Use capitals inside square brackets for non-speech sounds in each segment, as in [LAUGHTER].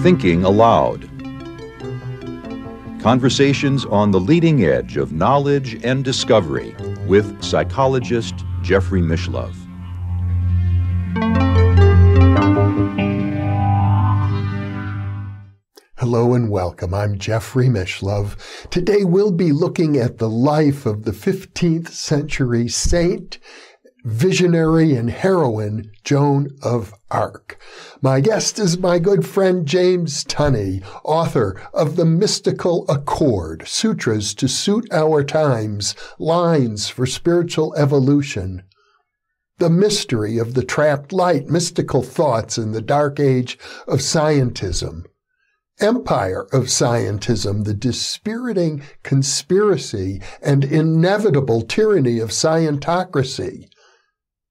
Thinking Aloud Conversations on the leading edge of knowledge and discovery with psychologist Jeffrey Mishlove. Hello and welcome. I'm Jeffrey Mishlove. Today we'll be looking at the life of the 15th century saint visionary and heroine Joan of Arc. My guest is my good friend James Tunney, author of The Mystical Accord, Sutras to Suit Our Times, Lines for Spiritual Evolution. The mystery of the trapped light, mystical thoughts in the dark age of scientism. Empire of scientism, the dispiriting conspiracy and inevitable tyranny of scientocracy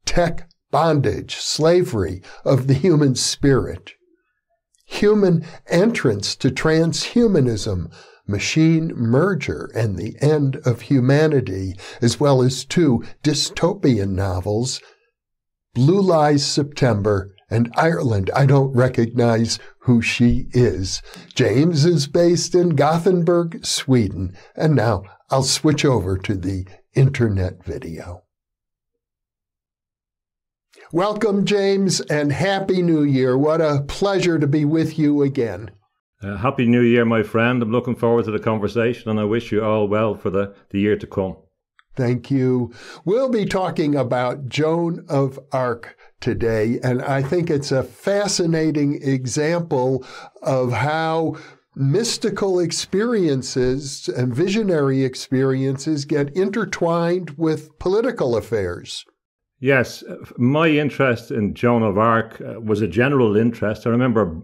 tech bondage, slavery of the human spirit, human entrance to transhumanism, machine merger, and the end of humanity, as well as two dystopian novels, Blue Lies September and Ireland, I don't recognize who she is. James is based in Gothenburg, Sweden. And now I'll switch over to the internet video. Welcome, James, and Happy New Year. What a pleasure to be with you again. Uh, Happy New Year, my friend. I'm looking forward to the conversation and I wish you all well for the, the year to come. Thank you. We'll be talking about Joan of Arc today, and I think it's a fascinating example of how mystical experiences and visionary experiences get intertwined with political affairs. Yes, my interest in Joan of Arc uh, was a general interest. I remember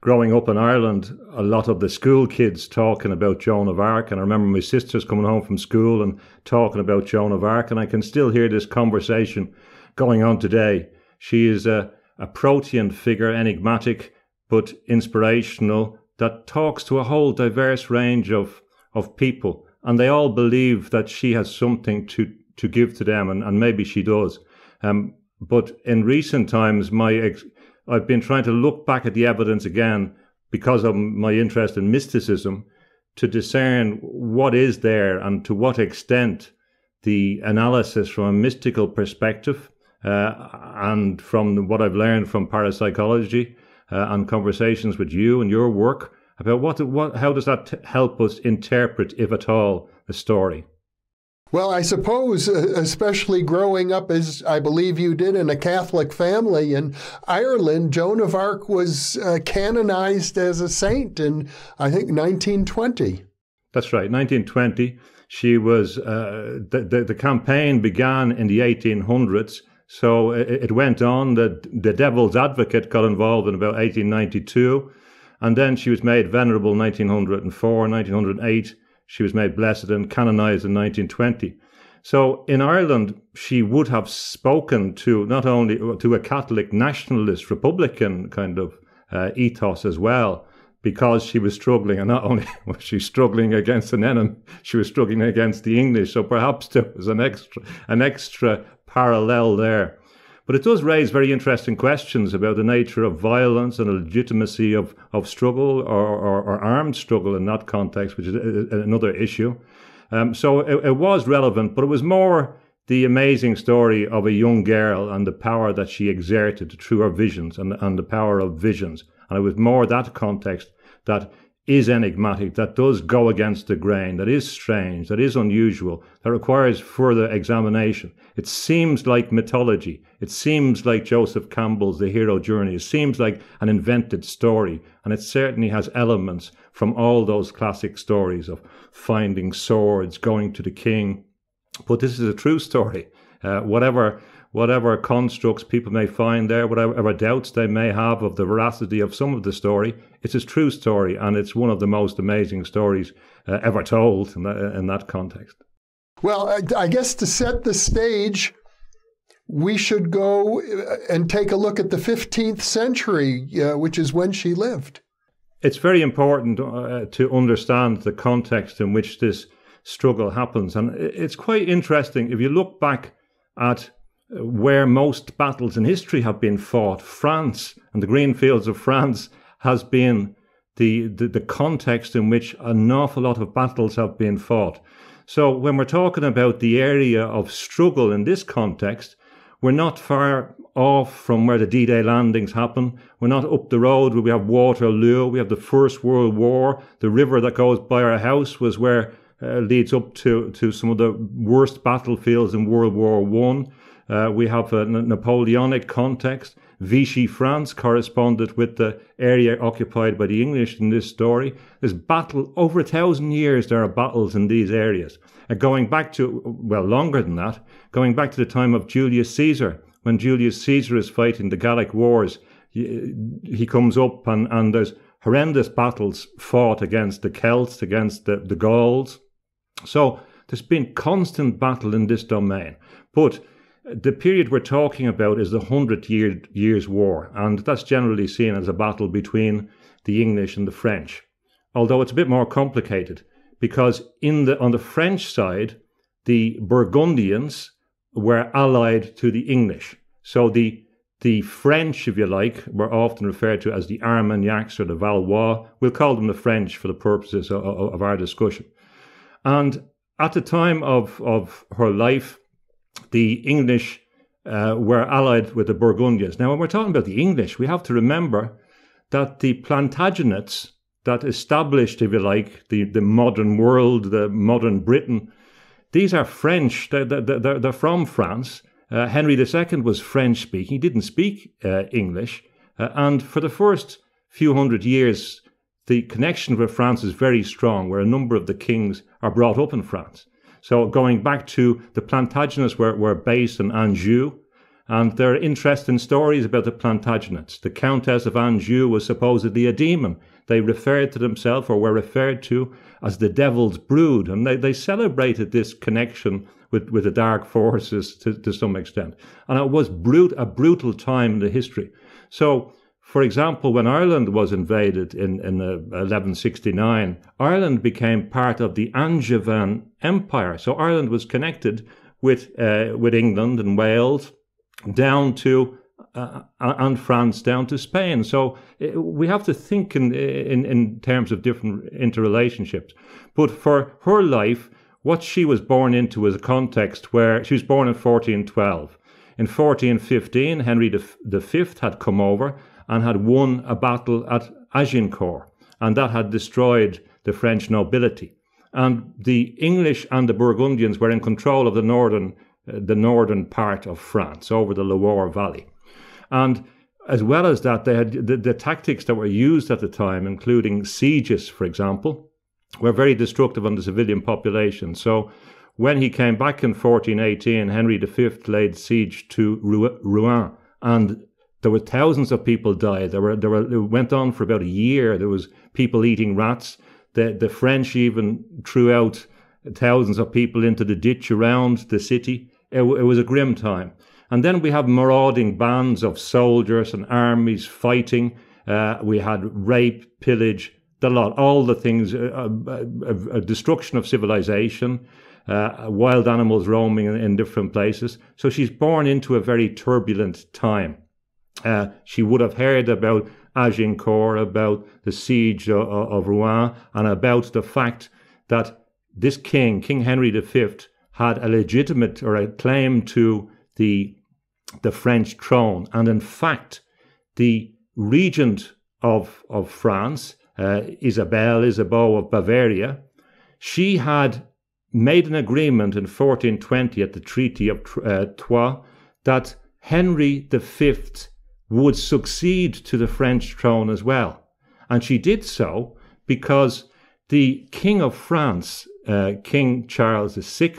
growing up in Ireland, a lot of the school kids talking about Joan of Arc, and I remember my sisters coming home from school and talking about Joan of Arc, and I can still hear this conversation going on today. She is a, a protean figure, enigmatic but inspirational, that talks to a whole diverse range of, of people, and they all believe that she has something to, to give to them, and, and maybe she does. Um, but in recent times, my ex- I've been trying to look back at the evidence again because of my interest in mysticism to discern what is there and to what extent the analysis from a mystical perspective uh, and from what I've learned from parapsychology uh, and conversations with you and your work about what, what how does that t- help us interpret, if at all, the story? Well, I suppose, uh, especially growing up as I believe you did in a Catholic family in Ireland, Joan of Arc was uh, canonized as a saint in, I think, 1920. That's right, 1920. She was, uh, the, the, the, campaign began in the 1800s. So it, it went on. That the devil's advocate got involved in about 1892. And then she was made venerable 1904, 1908 she was made blessed and canonized in 1920. So in Ireland, she would have spoken to not only to a Catholic nationalist Republican kind of uh, ethos as well, because she was struggling, and not only [LAUGHS] was she struggling against an enemy, she was struggling against the English. So perhaps there was an extra an extra parallel there. But it does raise very interesting questions about the nature of violence and the legitimacy of, of struggle or, or, or armed struggle in that context, which is a, another issue. Um, so it, it was relevant, but it was more the amazing story of a young girl and the power that she exerted through her visions and, and the power of visions. And it was more that context that is enigmatic, that does go against the grain, that is strange, that is unusual, that requires further examination. It seems like mythology. It seems like Joseph Campbell's The Hero Journey. It seems like an invented story, and it certainly has elements from all those classic stories of finding swords, going to the king. But this is a true story. Uh, whatever whatever constructs people may find there, whatever doubts they may have of the veracity of some of the story, it's a true story, and it's one of the most amazing stories uh, ever told in that, in that context. Well, I, I guess to set the stage, we should go uh, and take a look at the 15th century, uh, which is when she lived. It's very important uh, to understand the context in which this struggle happens. And it's quite interesting if you look back at where most battles in history have been fought, France and the green fields of France has been the, the, the, context in which an awful lot of battles have been fought. So when we're talking about the area of struggle in this context, we're not far off from where the D-Day landings happen. We're not up the road where we have Waterloo. We have the First World War. The river that goes by our house was where uh, leads up to, to some of the worst battlefields in World War One. Uh, we have a Napoleonic context. Vichy France corresponded with the area occupied by the English in this story. There's battle over a thousand years. There are battles in these areas, uh, going back to well longer than that, going back to the time of Julius Caesar, when Julius Caesar is fighting the Gallic Wars, he, he comes up and, and there's horrendous battles fought against the Celts, against the, the Gauls. So there's been constant battle in this domain, but the period we're talking about is the Hundred Year, Years' War, and that's generally seen as a battle between the English and the French. Although it's a bit more complicated, because in the, on the French side, the Burgundians were allied to the English. So the the French, if you like, were often referred to as the Armagnacs or the Valois. We'll call them the French for the purposes of, of, of our discussion. And at the time of, of her life, the English uh, were allied with the Burgundians. Now, when we're talking about the English, we have to remember that the Plantagenets that established, if you like, the, the modern world, the modern Britain, these are French. They're, they're, they're from France. Uh, Henry II was French speaking. He didn't speak uh, English. Uh, and for the first few hundred years, the connection with France is very strong, where a number of the kings are brought up in France. So going back to the Plantagenets were, were based in Anjou, and there are interesting stories about the Plantagenets. The Countess of Anjou was supposedly a demon. They referred to themselves or were referred to as the devil's brood, and they, they celebrated this connection with, with the dark forces to, to some extent. And it was brute a brutal time in the history. So for example, when Ireland was invaded in, in 1169, Ireland became part of the Angevin empire. So Ireland was connected with uh, with England and Wales down to uh, uh and France down to Spain. So uh, we have to think in, in, in terms of different interrelationships. But for her life, what she was born into was a context where she was born in 1412. In 1415, Henry V had come over and had won a battle at Agincourt, and that had destroyed the French nobility and the English and the Burgundians were in control of the northern, uh, the northern part of France over the Loire Valley. And as well as that, they had the, the tactics that were used at the time, including sieges, for example, were very destructive on the civilian population. So when he came back in 1418, Henry V laid siege to Rouen, and there were thousands of people died. There were, there were, it went on for about a year. There was people eating rats. The, the French even threw out thousands of people into the ditch around the city. It, it was a grim time. And then we have marauding bands of soldiers and armies fighting. Uh, we had rape, pillage, the lot, all the things, uh, uh, uh destruction of civilization, uh, wild animals roaming in, in, different places. So she's born into a very turbulent time. Uh, she would have heard about Agincourt, about the siege of, of Rouen, and about the fact that this king, King Henry V, had a legitimate or a claim to the the French throne, and in fact, the regent of of France, uh, Isabeau of Bavaria, she had made an agreement in 1420 at the Treaty of uh, Troyes that Henry V would succeed to the French throne as well. And she did so because the King of France, uh, King Charles VI,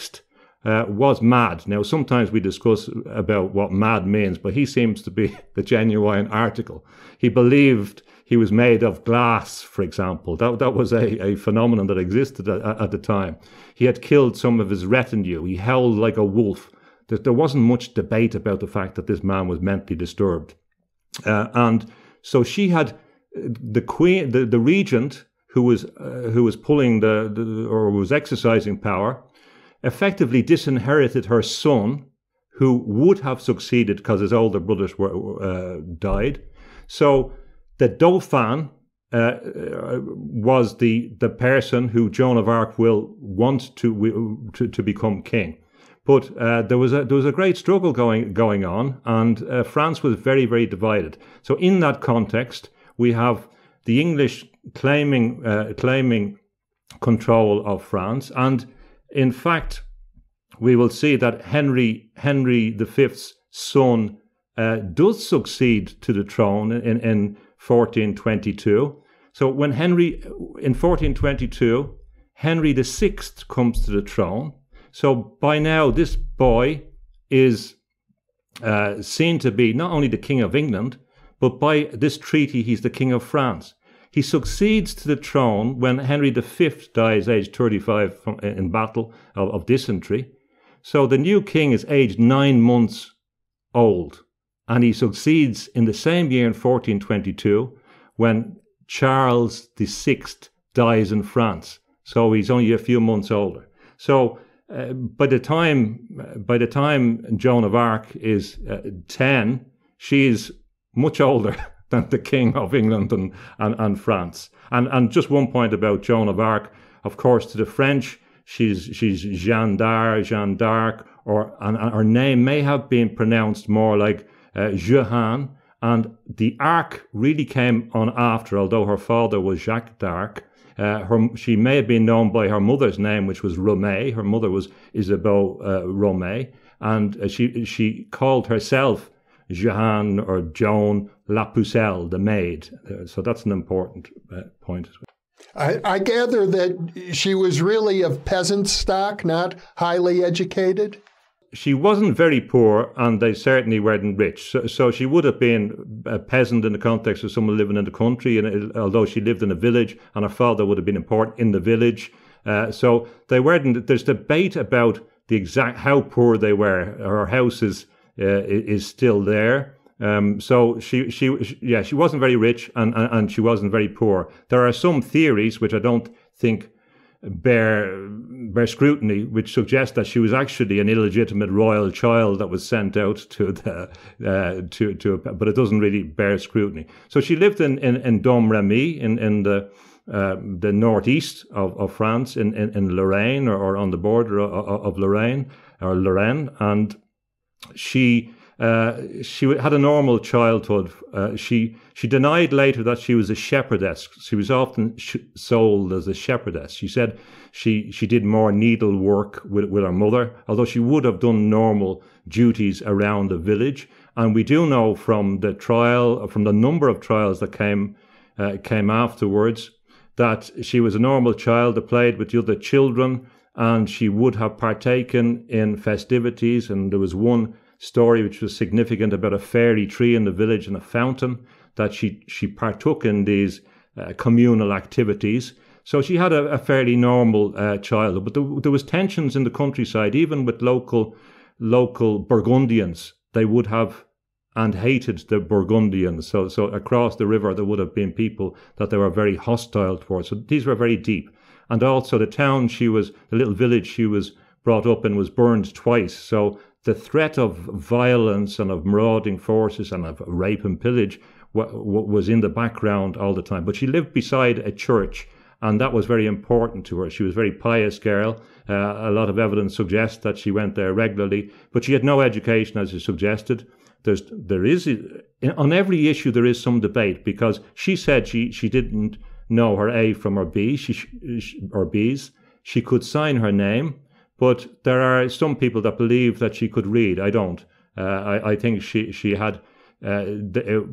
uh, was mad. Now, sometimes we discuss about what mad means, but he seems to be [LAUGHS] the genuine article. He believed he was made of glass, for example. That, that was a, a phenomenon that existed at, at the time. He had killed some of his retinue. He howled like a wolf. There, there wasn't much debate about the fact that this man was mentally disturbed. Uh, and so she had the queen, the, the regent who was uh, who was pulling the, the, or was exercising power, effectively disinherited her son, who would have succeeded because his older brothers were uh, died. So the Dauphin uh, was the the person who Joan of Arc will want to, to to become king. But uh, there was a there was a great struggle going going on, and uh, France was very very divided. So in that context, we have the English claiming uh, claiming control of France, and in fact, we will see that Henry Henry V's son uh, does succeed to the throne in in 1422. So when Henry in 1422 Henry VI comes to the throne, so by now, this boy is uh, seen to be not only the King of England, but by this treaty, he's the King of France. He succeeds to the throne when Henry V dies, aged 35, from, in battle of, of dysentery. So the new king is aged nine months old, and he succeeds in the same year in 1422 when Charles VI dies in France. So he's only a few months older. So uh, by the time by the time Joan of Arc is uh, ten, she's much older [LAUGHS] than the King of England and, and, and France. And and just one point about Joan of Arc, of course, to the French, she's she's Jeanne d'Arc, Jeanne d'Arc, or and, and, her name may have been pronounced more like uh, Jehan, and the Arc really came on after, although her father was Jacques d'Arc. Uh, her, she may have been known by her mother's name, which was Romay. Her mother was Isabeau uh, Romay, and uh, she she called herself Jeanne or Joan La Pucelle, the maid. Uh, so that's an important uh, point. I, I gather that she was really of peasant stock, not highly educated she wasn't very poor, and they certainly weren't rich. So, so, she would have been a peasant in the context of someone living in the country, and it, uh, although she lived in a village, and her father would have been important in the village. Uh, so they weren't. There's debate about the exact how poor they were. Her house is uh, is still there. Um, so she, she, she yeah she wasn't very rich and, and and she wasn't very poor. There are some theories which I don't think bear bear scrutiny, which suggests that she was actually an illegitimate royal child that was sent out to the uh, to to, but it doesn't really bear scrutiny. So she lived in in, in Domremy, in in the. Uh, the northeast of, of France in, in, in Lorraine or, or, on the border of, of Lorraine or Lorraine. And she uh, she had a normal childhood. Uh, she she denied later that she was a shepherdess. She was often sh- sold as a shepherdess. She said she she did more needlework with with her mother, although she would have done normal duties around the village. And we do know from the trial, from the number of trials that came uh, came afterwards, that she was a normal child that played with the other children, and she would have partaken in festivities. And there was one story which was significant about a fairy tree in the village and a fountain that she she partook in these uh, communal activities. So she had a, a fairly normal uh, childhood, but there, there was tensions in the countryside, even with local local Burgundians. They would have and hated the Burgundians. So, so across the river, there would have been people that they were very hostile towards. So these were very deep. And also the town she was, the little village she was brought up in was burned twice. So the threat of violence and of marauding forces and of rape and pillage was in the background all the time. But she lived beside a church, and that was very important to her. She was a very pious girl. Uh, a lot of evidence suggests that she went there regularly, but she had no education, as you suggested. There's, there is on every issue there is some debate because she said she she didn't know her A from her B, she, she or B's. She could sign her name. But there are some people that believe that she could read. I don't. Uh, I, I, think she she had uh, the, uh,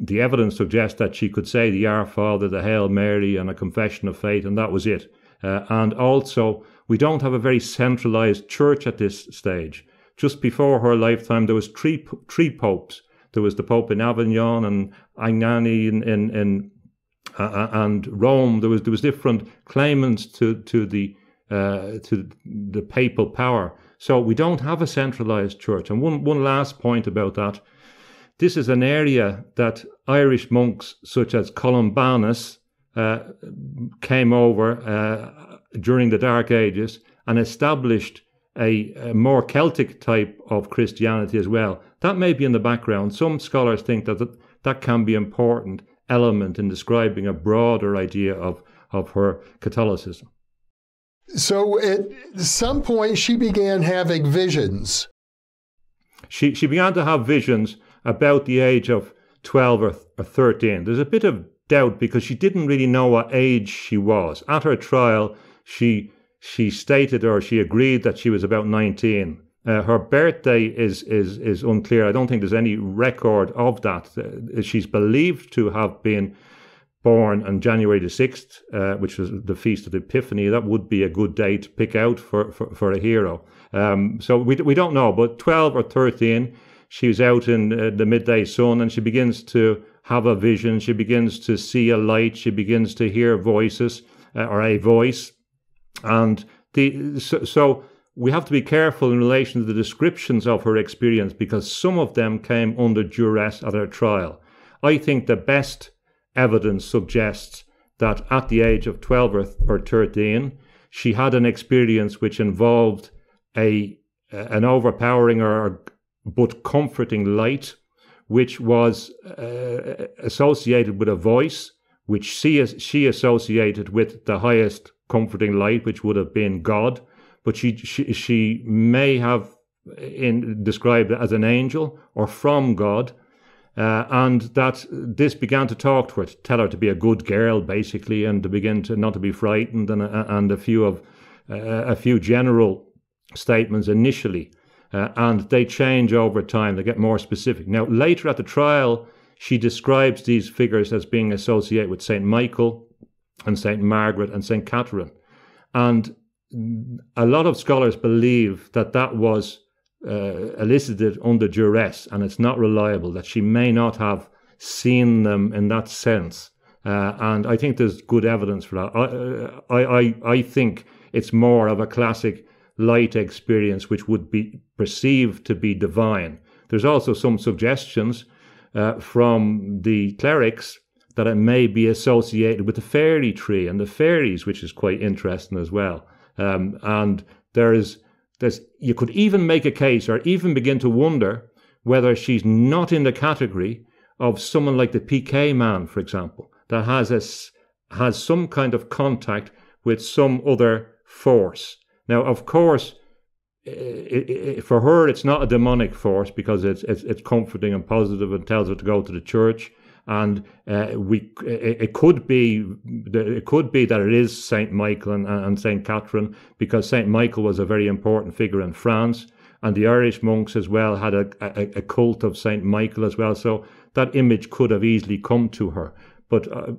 the evidence suggests that she could say the Our Father, the Hail Mary, and a confession of faith, and that was it. Uh, and also, we don't have a very centralized church at this stage. Just before her lifetime, there was three three popes. There was the Pope in Avignon and Agnani in in, in uh, uh and Rome. There was there was different claimants to to the uh, to the papal power. So we don't have a centralized church. And one, one last point about that this is an area that Irish monks such as Columbanus uh, came over uh, during the Dark Ages and established a, a, more Celtic type of Christianity as well. That may be in the background. Some scholars think that that, that can be an important element in describing a broader idea of, of her Catholicism. So at some point, she began having visions. She, she began to have visions about the age of 12 or, or 13. There's a bit of doubt because she didn't really know what age she was. At her trial, she, she stated or she agreed that she was about 19. Uh, her birthday is, is, is unclear. I don't think there's any record of that. Uh, she's believed to have been born on January the 6th, uh, which was the Feast of the Epiphany, that would be a good day to pick out for, for, for a hero. Um, so we, we don't know, but 12 or 13, she was out in uh, the midday sun and she begins to have a vision. She begins to see a light. She begins to hear voices uh, or a voice. And the, so, so we have to be careful in relation to the descriptions of her experience because some of them came under duress at her trial. I think the best evidence suggests that at the age of 12 or 13, she had an experience which involved a an overpowering or but comforting light, which was uh, associated with a voice, which she she associated with the highest comforting light, which would have been God. But she she, she may have uh, in, described it as an angel or from God, uh, and that this began to talk to her, to tell her to be a good girl, basically, and to begin to not to be frightened, and, uh, and a few of uh, a few general statements initially, uh, and they change over time. They get more specific. Now, later at the trial, she describes these figures as being associated with Saint Michael, and Saint Margaret, and Saint Catherine, and a lot of scholars believe that that was uh, elicited under duress and it's not reliable, that she may not have seen them in that sense. Uh, and I think there's good evidence for that. I, uh, I, I, I think it's more of a classic light experience, which would be perceived to be divine. There's also some suggestions uh, from the clerics that it may be associated with the fairy tree and the fairies, which is quite interesting as well. Um, and there is you could even make a case or even begin to wonder whether she's not in the category of someone like the PK man, for example, that has, a, has some kind of contact with some other force. Now, of course, it, it, for her, it's not a demonic force because it's, it's, it's comforting and positive and tells her to go to the church and uh, we it, it, could be it could be that it is Saint Michael and, and Saint Catherine because Saint Michael was a very important figure in France, and the Irish monks as well had a, a, a cult of Saint Michael as well. So that image could have easily come to her, but uh,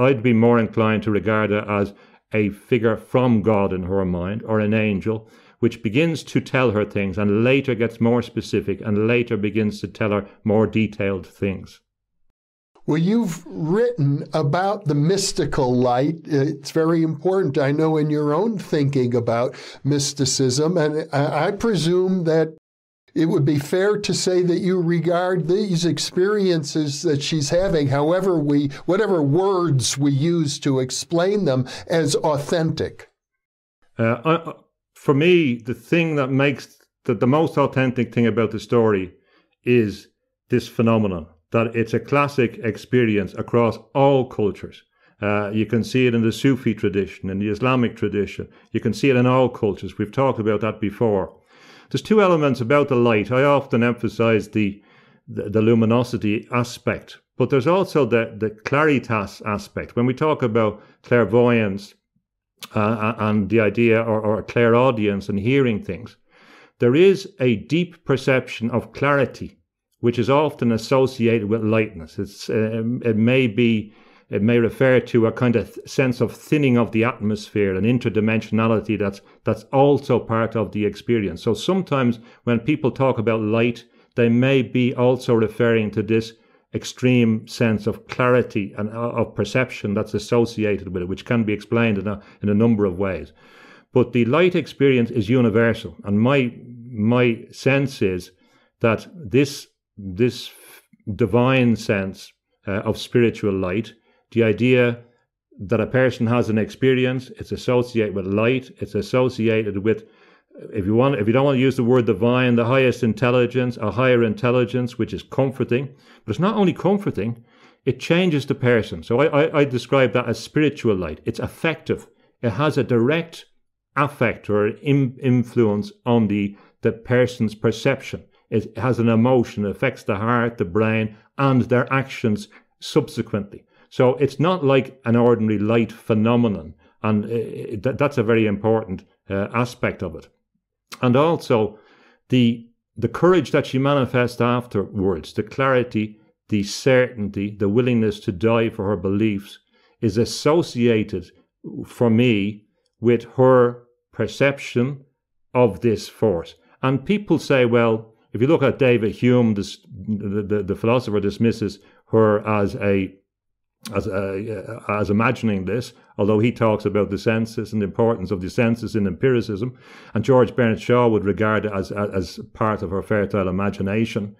I, would be more inclined to regard her as a figure from God in her mind or an angel. Which begins to tell her things and later gets more specific and later begins to tell her more detailed things. Well, you've written about the mystical light. It's very important, I know, in your own thinking about mysticism. And I presume that it would be fair to say that you regard these experiences that she's having, however we, whatever words we use to explain them, as authentic. Uh, I, uh, for me, the thing that makes the, the most authentic thing about the story is this phenomenon that it's a classic experience across all cultures. Uh, you can see it in the Sufi tradition, in the Islamic tradition. You can see it in all cultures. We've talked about that before. There's two elements about the light. I often emphasize the, the, the luminosity aspect, but there's also the, the claritas aspect. When we talk about clairvoyance uh, and the idea or, or clairaudience and hearing things, there is a deep perception of clarity which is often associated with lightness. It's, uh, it may be, it may refer to a kind of th- sense of thinning of the atmosphere, an interdimensionality that's, that's also part of the experience. So sometimes when people talk about light, they may be also referring to this extreme sense of clarity and uh, of perception that's associated with it, which can be explained in a, in a number of ways. But the light experience is universal. And my, my sense is that this this divine sense uh, of spiritual light, the idea that a person has an experience, it's associated with light, it's associated with if you want if you don't want to use the word divine, the highest intelligence, a higher intelligence, which is comforting, but it's not only comforting, it changes the person. So I, I, I describe that as spiritual light. It's affective. It has a direct affect or influence on the the person's perception. It has an emotion, it affects the heart, the brain, and their actions subsequently. So it's not like an ordinary light phenomenon. And uh, it, that's a very important uh, aspect of it. And also the, the courage that she manifests afterwards, the clarity, the certainty, the willingness to die for her beliefs is associated for me with her perception of this force. And people say, well, if you look at David Hume, this, the, the, the philosopher dismisses her as a as a uh, as imagining this, although he talks about the senses and the importance of the senses in empiricism, and George Bernard Shaw would regard it as as part of her fertile imagination.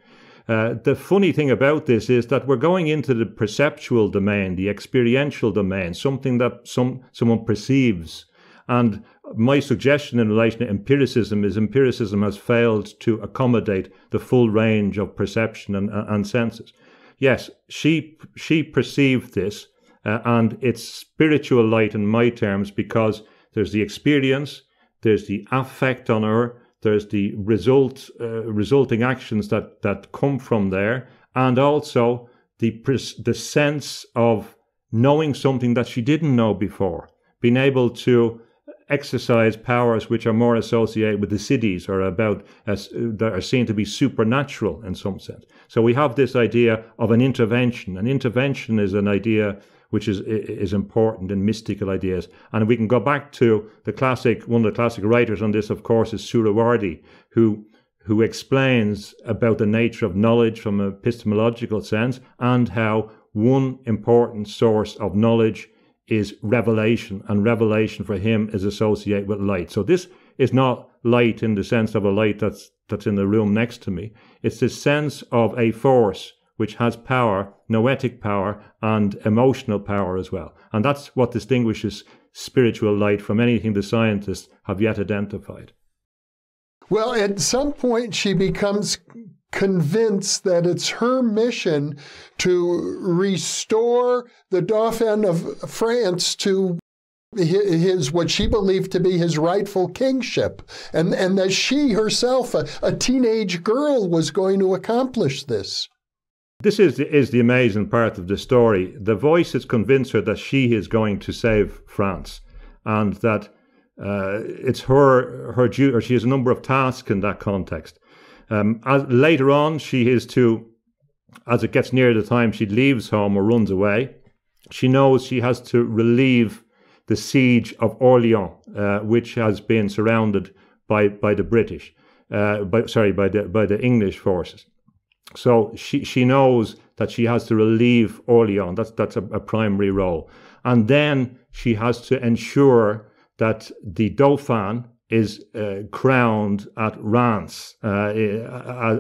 Uh, the funny thing about this is that we're going into the perceptual domain, the experiential domain, something that some someone perceives, and my suggestion in relation to empiricism is empiricism has failed to accommodate the full range of perception and, uh, and senses. Yes, she she perceived this, uh, and it's spiritual light in my terms because there's the experience, there's the affect on her, there's the result uh, resulting actions that that come from there, and also the the sense of knowing something that she didn't know before, being able to exercise powers which are more associated with the cities or about as that are seen to be supernatural in some sense. So we have this idea of an intervention. An intervention is an idea which is is important in mystical ideas. And we can go back to the classic one of the classic writers on this, of course, is Surawardi, who who explains about the nature of knowledge from an epistemological sense and how one important source of knowledge is revelation, and revelation for him is associated with light. So this is not light in the sense of a light that's that's in the room next to me. It's the sense of a force which has power, noetic power, and emotional power as well. And that's what distinguishes spiritual light from anything the scientists have yet identified. Well, at some point, she becomes convinced that it's her mission to restore the Dauphin of France to his what she believed to be his rightful kingship and and that she herself a, a teenage girl was going to accomplish this this is the, is the amazing part of the story. The voice has convinced her that she is going to save France, and that uh, it's her her duty, or she has a number of tasks in that context. Um, as, later on, she is to, as it gets near the time she leaves home or runs away, she knows she has to relieve the siege of Orleans, uh, which has been surrounded by, by the British, uh, by, sorry, by the, by the English forces. So she, she knows that she has to relieve Orleans. That's, that's a, a primary role. And then she has to ensure that the Dauphin, is uh, crowned at Reims uh,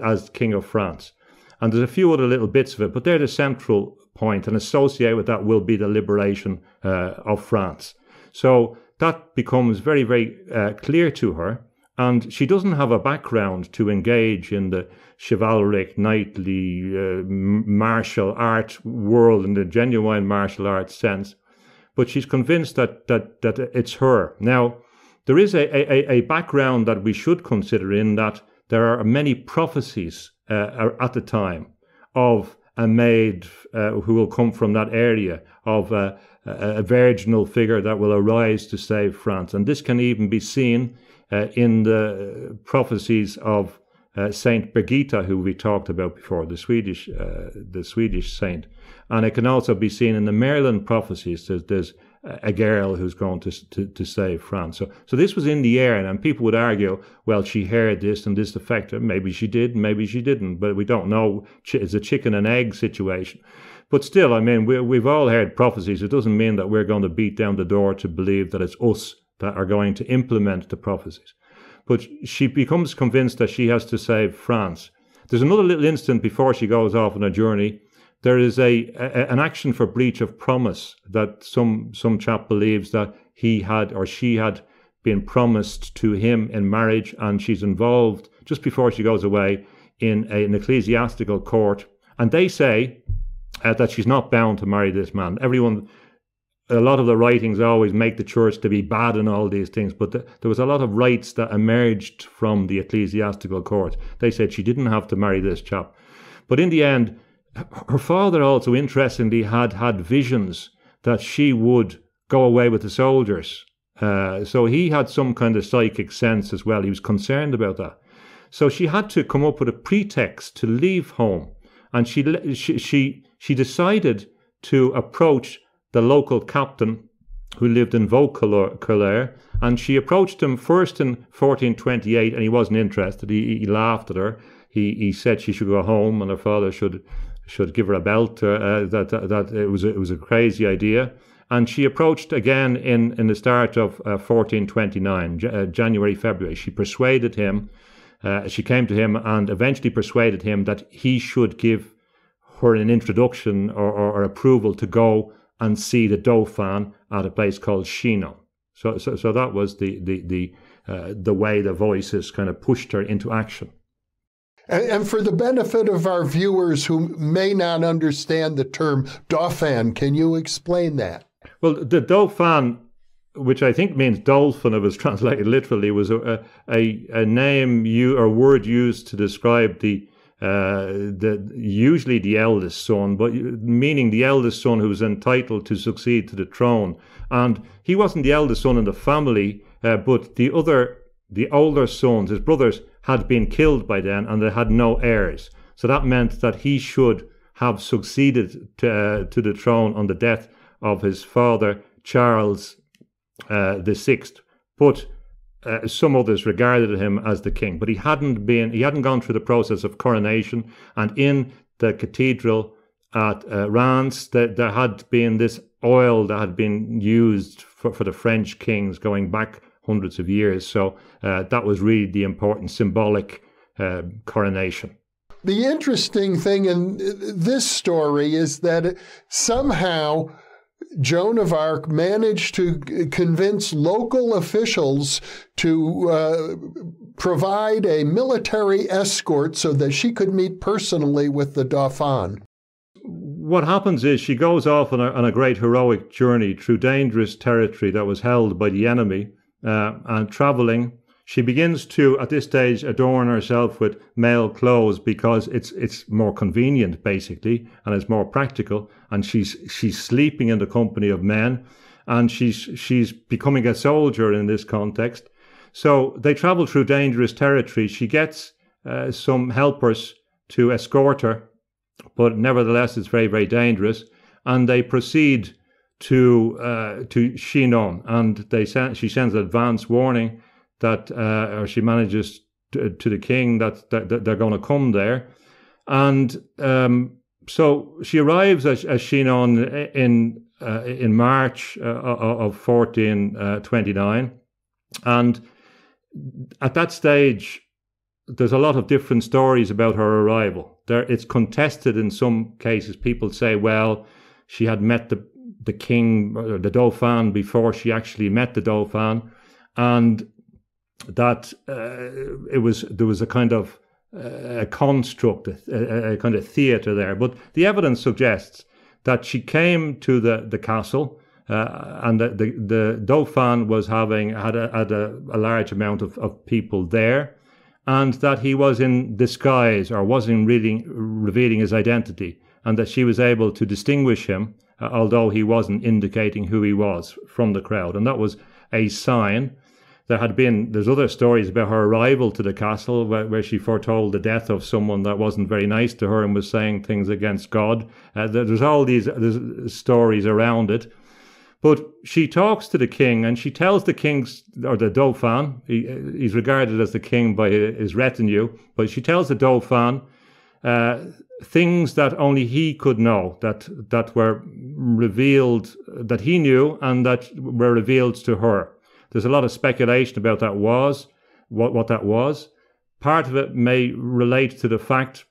as King of France. And there's a few other little bits of it, but they're the central point, and associated with that will be the liberation uh, of France. So that becomes very, very uh, clear to her. And she doesn't have a background to engage in the chivalric, knightly, uh, martial art world in the genuine martial arts sense, but she's convinced that, that, that it's her. Now, there is a, a, a background that we should consider in that there are many prophecies uh, at the time of a maid uh, who will come from that area, of uh, a, a, virginal figure that will arise to save France. And this can even be seen uh, in the prophecies of uh, Saint Birgitta, who we talked about before, the Swedish, uh, the Swedish saint, and it can also be seen in the Maryland prophecies. There's, there's a girl who's going to, to, to save France. So, so this was in the air, and, and people would argue, well, she heard this and this affected her. Maybe she did, maybe she didn't, but we don't know. It's a chicken and egg situation. But still, I mean, we, have all heard prophecies. It doesn't mean that we're going to beat down the door to believe that it's us that are going to implement the prophecies. But she becomes convinced that she has to save France. There's another little instant before she goes off on a journey there is a, a, an action for breach of promise that some some chap believes that he had or she had been promised to him in marriage and she's involved just before she goes away in a, an ecclesiastical court and they say uh, that she's not bound to marry this man everyone a lot of the writings always make the church to be bad and all these things, but the, there was a lot of rights that emerged from the ecclesiastical court. They said she didn't have to marry this chap. But in the end, her father also interestingly had had visions that she would go away with the soldiers. Uh, so he had some kind of psychic sense as well. He was concerned about that. So she had to come up with a pretext to leave home, and she she she, she decided to approach the local captain who lived in Vaucouleurs, and she approached him first in 1428, and he wasn't interested. He, he laughed at her. He, he said she should go home and her father should should give her a belt. Uh, uh that, that, it was a, it was a crazy idea. And she approached again in in the start of uh, 1429, J- uh, January February. She persuaded him. Uh, she came to him and eventually persuaded him that he should give her an introduction or, or, or approval to go and see the Dauphin at a place called Shino. So, so, so that was the the the uh, the way the voices kind of pushed her into action. And, for the benefit of our viewers who may not understand the term dauphin, can you explain that? Well, the dauphin, which I think means dolphin, if it's translated literally, was a, a, a name you or word used to describe the uh, the usually the eldest son, but meaning the eldest son who was entitled to succeed to the throne. And he wasn't the eldest son in the family, uh, but the other the older sons, his brothers, had been killed by then and they had no heirs. So that meant that he should have succeeded to, uh, to the throne on the death of his father, Charles uh, But uh, some others regarded him as the king, but he hadn't been, he hadn't gone through the process of coronation. And in the cathedral at uh, there, there had been this oil that had been used for, for the French kings going back hundreds of years. So uh, that was really the important symbolic uh, coronation. The interesting thing in uh, this story is that somehow Joan of Arc managed to convince local officials to uh, provide a military escort so that she could meet personally with the Dauphin. What happens is she goes off on a, on a great heroic journey through dangerous territory that was held by the enemy uh, and traveling. She begins to, at this stage, adorn herself with male clothes because it's it's more convenient, basically, and it's more practical. And she's she's sleeping in the company of men, and she's she's becoming a soldier in this context. So they travel through dangerous territory. She gets uh, some helpers to escort her, but nevertheless, it's very very dangerous. And they proceed to uh, to Xinon, and they send, she sends advance warning that uh, or she manages to, uh, to the king that, that, that they're going to come there, and um, so she arrives at, at in uh, in March uh, of fourteen uh, twenty nine, and at that stage. There's a lot of different stories about her arrival. There, it's contested in some cases. People say, "Well, she had met the the king, uh, the Dauphin, before she actually met the Dauphin, and that uh, it was there was a kind of uh, construct, a, a kind of theatre there. But the evidence suggests that she came to the the castle. Uh, and the, the, the, Dauphin was having had a, had a, a large amount of, of people there, and that he was in disguise or wasn't really revealing his identity, and that she was able to distinguish him uh, although he wasn't indicating who he was from the crowd. And that was a sign. There had been, there's other stories about her arrival to the castle where, where she foretold the death of someone that wasn't very nice to her and was saying things against God. Uh, there's all these there's stories around it. But she talks to the king and she tells the king, or the Dauphin, he, he's regarded as the king by his retinue, but she tells the Dauphin uh, things that only he could know that that were revealed that he knew and that were revealed to her there's a lot of speculation about that was what what that was part of it may relate to the fact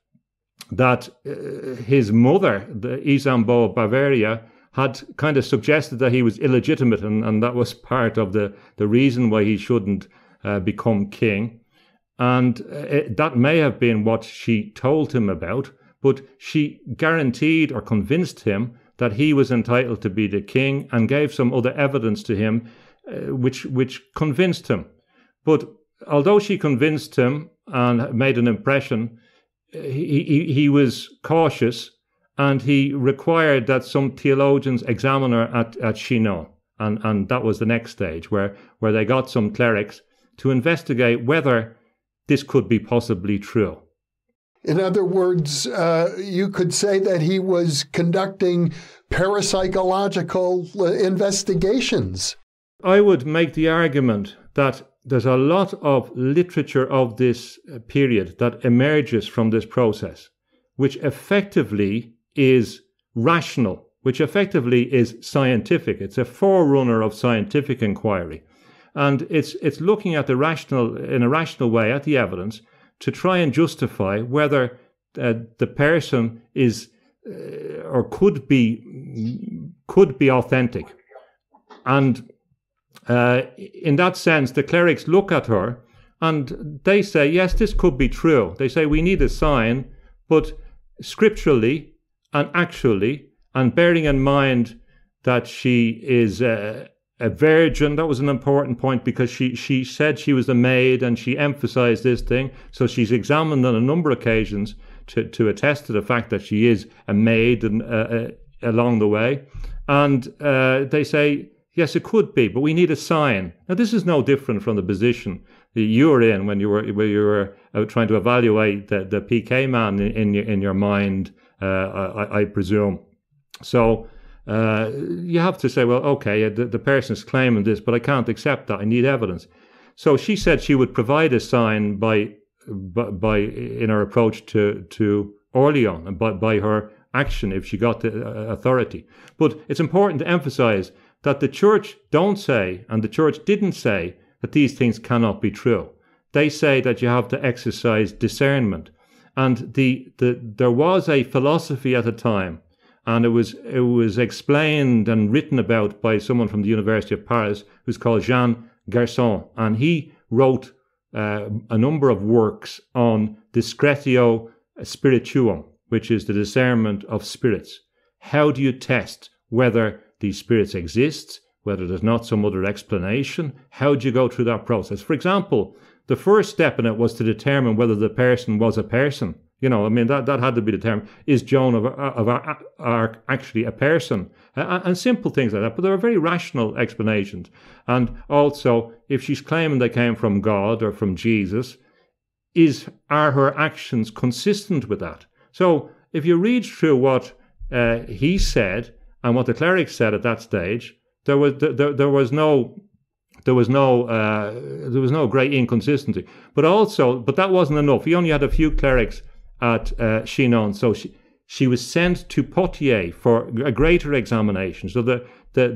that uh, his mother the isambo of bavaria had kind of suggested that he was illegitimate and, and that was part of the the reason why he shouldn't uh, become king and uh, it, that may have been what she told him about but she guaranteed or convinced him that he was entitled to be the king and gave some other evidence to him uh, which which convinced him but although she convinced him and made an impression he, he, he was cautious and he required that some theologians examine her at, at Chinon. And, and that was the next stage where, where they got some clerics to investigate whether this could be possibly true. In other words, uh, you could say that he was conducting parapsychological uh, investigations. I would make the argument that there's a lot of literature of this uh, period that emerges from this process, which effectively is rational, which effectively is scientific. It's a forerunner of scientific inquiry. And it's, it's looking at the rational, in a rational way, at the evidence to try and justify whether uh, the person is uh, or could be could be authentic and uh, in that sense the clerics look at her and they say yes this could be true they say we need a sign but scripturally and actually and bearing in mind that she is uh, a virgin. That was an important point because she, she said she was a maid and she emphasized this thing. So she's examined on a number of occasions to, to attest to the fact that she is a maid and, uh, uh, along the way. And uh, they say, yes, it could be, but we need a sign. Now, this is no different from the position that you were in when you were, when you were uh, trying to evaluate the, the PK man in, in, your, in your mind, uh, I, I presume. So uh, you have to say, well, okay, the, the person's claiming this, but I can't accept that. I need evidence. So she said she would provide a sign by by, by in her approach to to Orleon by, by her action if she got the uh, authority. But it's important to emphasize that the church don't say and the church didn't say that these things cannot be true. They say that you have to exercise discernment. And the, the there was a philosophy at the time and it was it was explained and written about by someone from the University of Paris who's called Jean Garçon, and he wrote uh, a number of works on discretio spirituum, which is the discernment of spirits. How do you test whether these spirits exist? Whether there's not some other explanation? How do you go through that process? For example, the first step in it was to determine whether the person was a person. You know, I mean, that, that had to be the term. Is Joan of, of Arc actually a person? And, simple things like that. But there are very rational explanations. And also, if she's claiming they came from God or from Jesus, is are her actions consistent with that? So if you read through what uh, he said and what the clerics said at that stage, there was there, there was no there was no uh, there was no great inconsistency. But also, but that wasn't enough. He only had a few clerics at uh, Chinon. So she, she was sent to Poitiers for a greater examination. So the, the,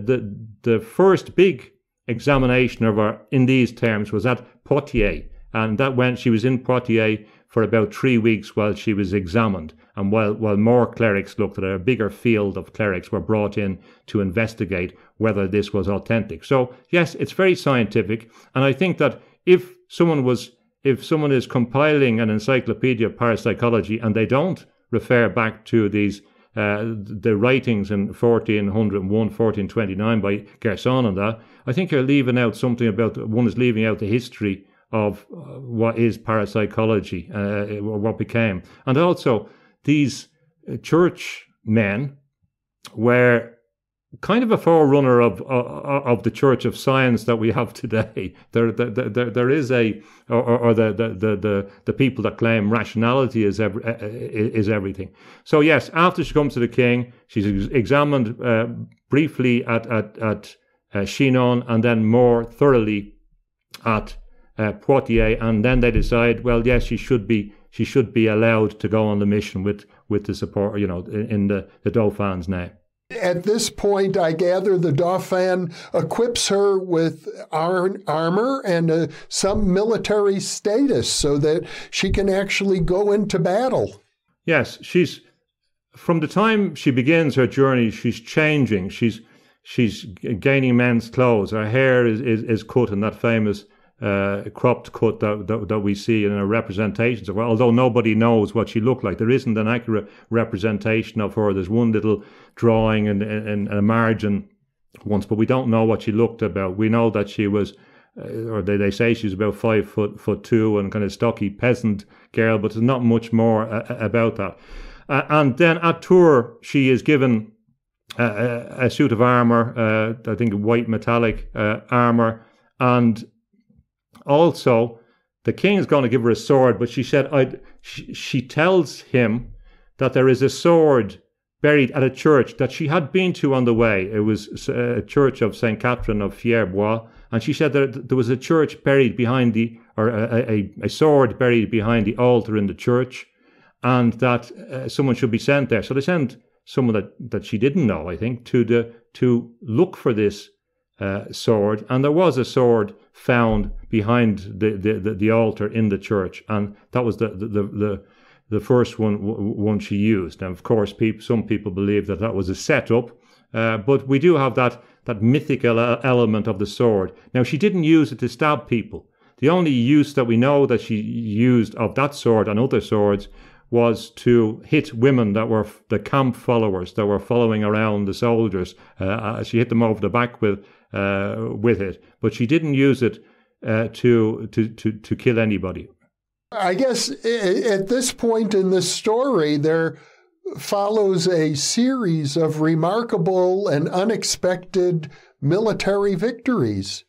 the, the first big examination of her in these terms was at Poitiers. And that when she was in Poitiers for about three weeks while she was examined. And while, while more clerics looked at her, a bigger field of clerics were brought in to investigate whether this was authentic. So, yes, it's very scientific. And I think that if someone was if someone is compiling an encyclopedia of parapsychology and they don't refer back to these uh, the writings in 1401, 1429 by Gerson and that, I think you're leaving out something about one is leaving out the history of uh, what is parapsychology, uh, uh, what became, and also these uh, church men were kind of a forerunner of uh, uh, of the Church of Science that we have today. [LAUGHS] There there there, there is a or, or the, the, the the people that claim rationality is every, uh, uh, is everything. So yes, after she comes to the king, she's examined uh, briefly at at at uh, Chinon and then more thoroughly at uh, Poitiers, and then they decide, well, yes, she should be she should be allowed to go on the mission with with the support, you know, in, in the the Dauphin's name. At this point, I gather the Dauphin equips her with armor and uh, some military status so that she can actually go into battle. Yes, she's from the time she begins her journey, she's changing. She's she's gaining men's clothes. Her hair is, is, is cut in that famous uh, cropped cut that, that, that we see in her representations of her. Although nobody knows what she looked like, there isn't an accurate representation of her. There's one little drawing and, and, and a margin once, but we don't know what she looked about. We know that she was, uh, or they, they say she was about five foot foot two and kind of stocky peasant girl, but there's not much more uh, about that. Uh, and then at tour, she is given. A, a suit of armor, uh, I think white metallic uh, armor, and also, the king is going to give her a sword, but she said, I, she, she tells him that there is a sword buried at a church that she had been to on the way. It was uh, a church of Saint Catherine of Fierbois, and she said that there was a church buried behind the, or a, a, a sword buried behind the altar in the church, and that uh, someone should be sent there. So they sent someone that, that she didn't know, I think, to the to look for this uh, sword, and there was a sword found behind the, the, the, the altar in the church. And that was the, the, the, the first one, one she used. And of course, people, some people believe that that was a setup. Uh, but we do have that, that mythical element of the sword. Now, she didn't use it to stab people. The only use that we know that she used of that sword and other swords was to hit women that were the camp followers that were following around the soldiers. Uh, uh she hit them over the back with uh, with it, but she didn't use it uh, to, to to to kill anybody. I guess at this point in the story, there follows a series of remarkable and unexpected military victories.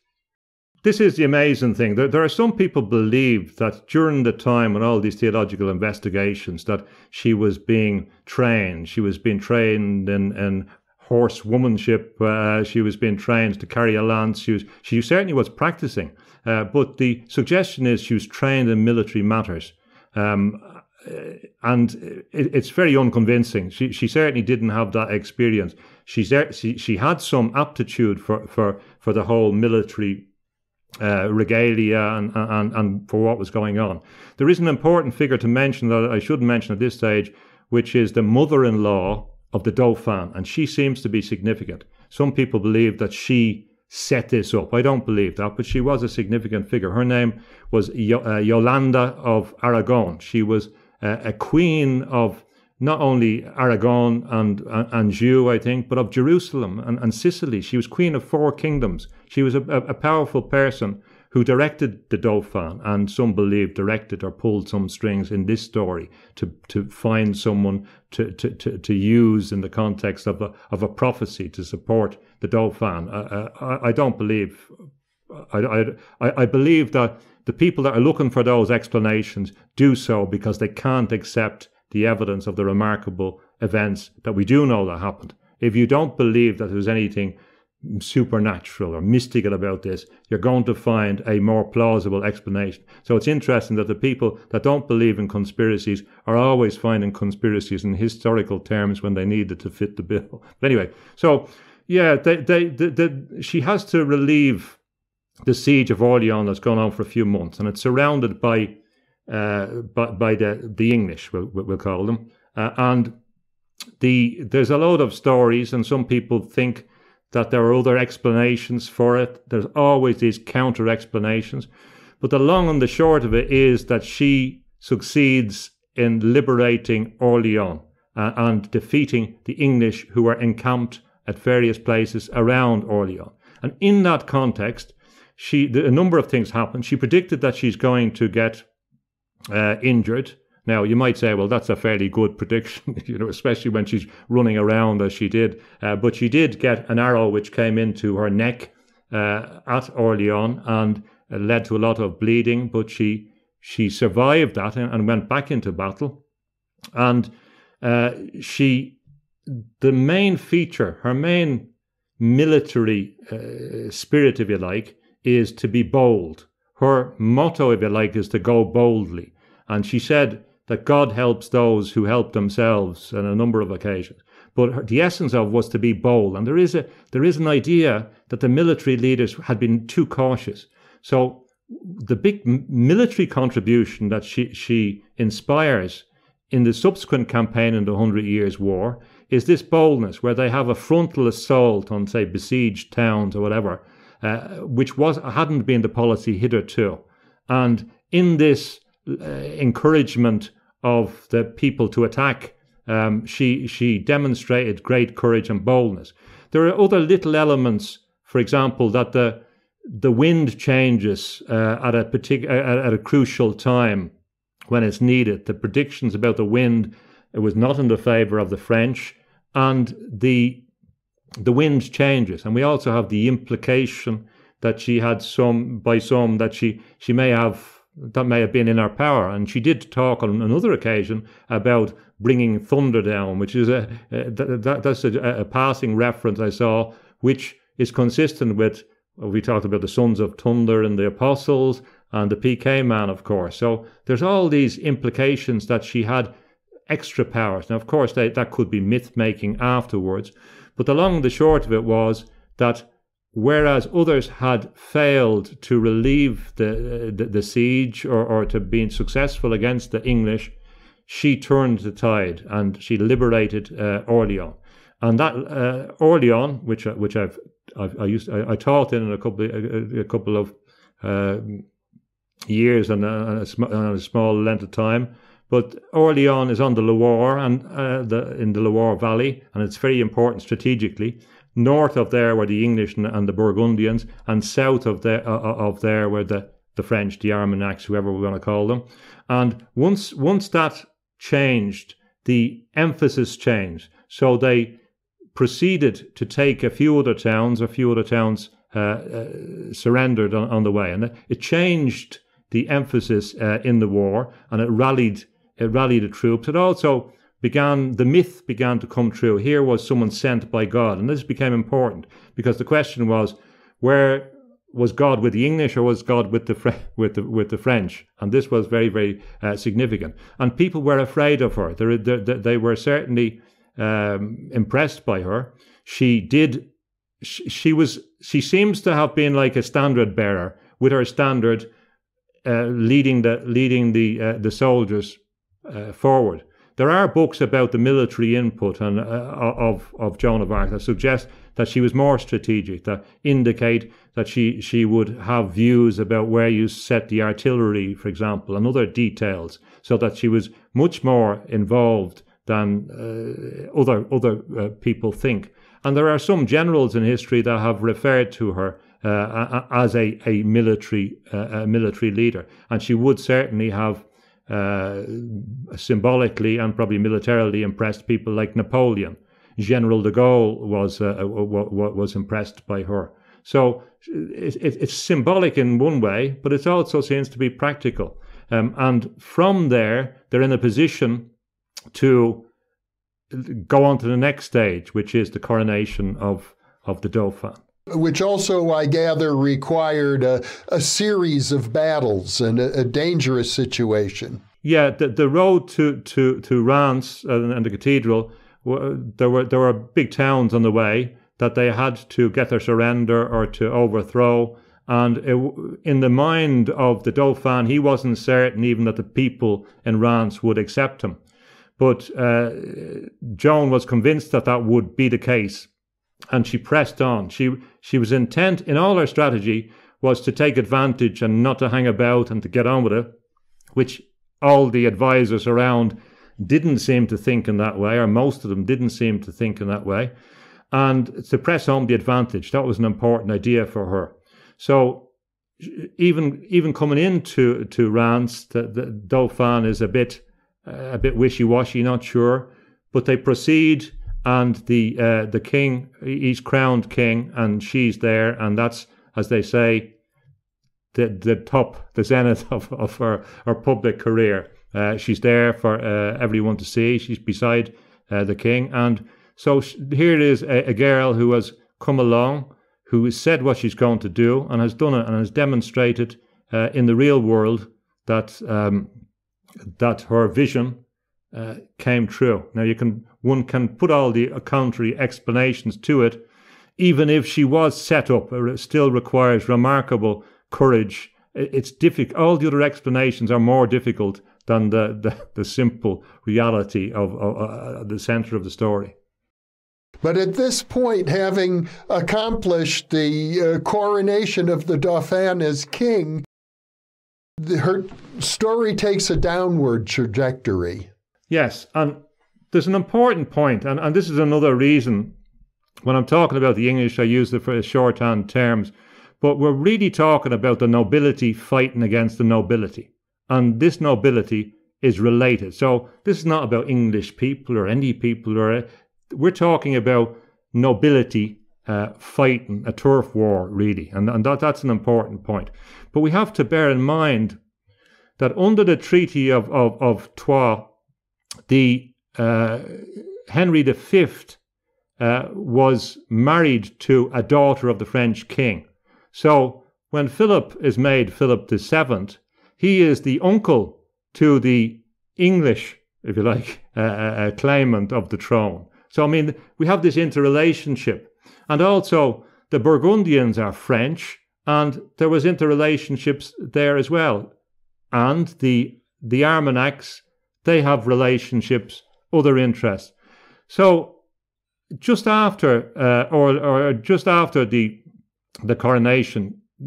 This is the amazing thing. There, there are some people believe that during the time when all these theological investigations that she was being trained. She was being trained in, in horsewomanship uh, she was being trained to carry a lance. She was she certainly was practicing, uh, but the suggestion is she was trained in military matters. Um, uh, and it, it's very unconvincing. She she certainly didn't have that experience. she she had some aptitude for for for the whole military uh, regalia and, and, and for what was going on. There is an important figure to mention that I should mention at this stage, which is the mother in law of the Dauphin, and she seems to be significant. Some people believe that she set this up. I don't believe that, but she was a significant figure. Her name was uh, Yolanda of Aragon. She was uh, a queen of not only Aragon and uh, Anjou, I think, but of Jerusalem and, and Sicily. She was queen of four kingdoms. She was a, a, a powerful person who directed the Dauphin and some believe directed or pulled some strings in this story to, to find someone to, to, to, to use in the context of a, of a prophecy to support the Dauphin. I, uh, uh, I, I don't believe, I, I, I believe that the people that are looking for those explanations do so because they can't accept the evidence of the remarkable events that we do know that happened. If you don't believe that there's anything supernatural or mystical about this, you're going to find a more plausible explanation. So it's interesting that the people that don't believe in conspiracies are always finding conspiracies in historical terms when they need it to fit the bill. [LAUGHS] But anyway, so yeah, they, they, they, they she has to relieve the siege of Orleans that's gone on for a few months, and it's surrounded by uh, by, by the the English, we'll, we'll call them, uh, and the there's a load of stories, and some people think that there are other explanations for it. There's always these counter explanations. But the long and the short of it is that she succeeds in liberating Orleans uh, and defeating the English who were encamped at various places around Orleans. And in that context, she, a number of things happen. She predicted that she's going to get uh, injured. Now, you might say, well, that's a fairly good prediction, [LAUGHS] you know, especially when she's running around as she did. Uh, but she did get an arrow which came into her neck uh, at Orleans and led to a lot of bleeding. But she she survived that and, and went back into battle. And uh, she, the main feature, her main military uh, spirit, if you like, is to be bold. Her motto, if you like, is to go boldly. And she said that God helps those who help themselves on a number of occasions. But the essence of was to be bold. And there is, a, there is an idea that the military leaders had been too cautious. So the big military contribution that she, she inspires in the subsequent campaign in the Hundred Years' War is this boldness, where they have a frontal assault on, say, besieged towns or whatever, uh, which was hadn't been the policy hitherto. And in this uh, encouragement of the people to attack. Um, she she demonstrated great courage and boldness. There are other little elements, for example, that the the wind changes uh, at a particular uh, at a crucial time when it's needed. The predictions about the wind it was not in the favour of the French, and the the wind changes, and we also have the implication that she had some by some that she she may have that may have been in her power. And she did talk on another occasion about bringing thunder down, which is a, a that, that's a, a, passing reference I saw, which is consistent with we talked about the sons of thunder and the apostles and the PK man, of course. So there's all these implications that she had extra powers. Now, of course, they, that could be myth making afterwards, but the long and the short of it was that whereas others had failed to relieve the, the, the, siege or, or to being successful against the English, she turned the tide and she liberated uh, Orleans. And that uh, Orleans, which uh, which I've, I've i used I, I, taught in a couple a, a couple of uh, years and uh, a, a, a, small length of time, but Orleans is on the Loire and uh, the, in the Loire Valley, and it's very important strategically north of there were the English and, and the Burgundians, and south of there uh, uh, of there were the the French, the Armagnacs, whoever we're going to call them. And once once that changed, the emphasis changed. So they proceeded to take a few other towns, a few other towns uh, uh, surrendered on, on, the way, and it changed the emphasis uh, in the war, and it rallied it rallied the troops. It also began the myth began to come true. Here was someone sent by God, and this became important because the question was where was God with the English or was God with the with the with the French? And this was very very uh, significant. And people were afraid of her. They, they, they were certainly um, impressed by her. She did. She, was. She seems to have been like a standard bearer with her standard, uh, leading the leading the uh, the soldiers uh, forward. There are books about the military input and uh, of of Joan of Arc that suggest that she was more strategic, that indicate that she she would have views about where you set the artillery, for example, and other details, so that she was much more involved than uh, other other uh, people think. And there are some generals in history that have referred to her uh, as a, a military uh, a military leader, and she would certainly have uh, symbolically and probably militarily impressed people like Napoleon. General de Gaulle was uh, uh was impressed by her. So it, it, it's symbolic in one way, but it also seems to be practical. Um, and from there, they're in a position to go on to the next stage, which is the coronation of of the Dauphin which also, I gather, required a, a series of battles and a, a dangerous situation. Yeah, the, the road to, to, to Rance and, and the cathedral, there were, there were big towns on the way that they had to get their surrender or to overthrow. And it, in the mind of the Dauphin, he wasn't certain even that the people in Rance would accept him. But uh, Joan was convinced that that would be the case and she pressed on. She she was intent in all her strategy was to take advantage and not to hang about and to get on with it, which all the advisors around didn't seem to think in that way, or most of them didn't seem to think in that way, and to press home the advantage. That was an important idea for her. So even even coming into to Rance, the, the Dauphin is a bit uh, a bit wishy washy, not sure, but they proceed and the uh, the king he's crowned king and she's there and that's as they say the the top the zenith of, of her her public career uh, she's there for uh, everyone to see she's beside uh, the king and so she, here it is a, a, girl who has come along who has said what she's going to do and has done it and has demonstrated uh, in the real world that um, that her vision uh, came true. Now you can one can put all the contrary explanations to it, even if she was set up. Uh, it still requires remarkable courage. It's difficult. All the other explanations are more difficult than the the, the simple reality of, of uh, uh, the center of the story. But at this point, having accomplished the uh, coronation of the Dauphin as king, the, her story takes a downward trajectory. Yes, and there's an important point, and, and this is another reason when I'm talking about the English, I use the shorthand terms, but we're really talking about the nobility fighting against the nobility. And this nobility is related. So this is not about English people or any people, or we're talking about nobility uh, fighting a turf war, really. And, and that, that's an important point. But we have to bear in mind that under the Treaty of, of, of Troyes the uh, Henry V uh, was married to a daughter of the French king. So when Philip is made Philip VII, he is the uncle to the English, if you like, [LAUGHS] uh, uh, uh, claimant of the throne. So, I mean, we have this interrelationship. And also, the Burgundians are French, and there was interrelationships there as well. And the, the Armagnacs they have relationships, other interests. So just after uh, or, or just after the the coronation,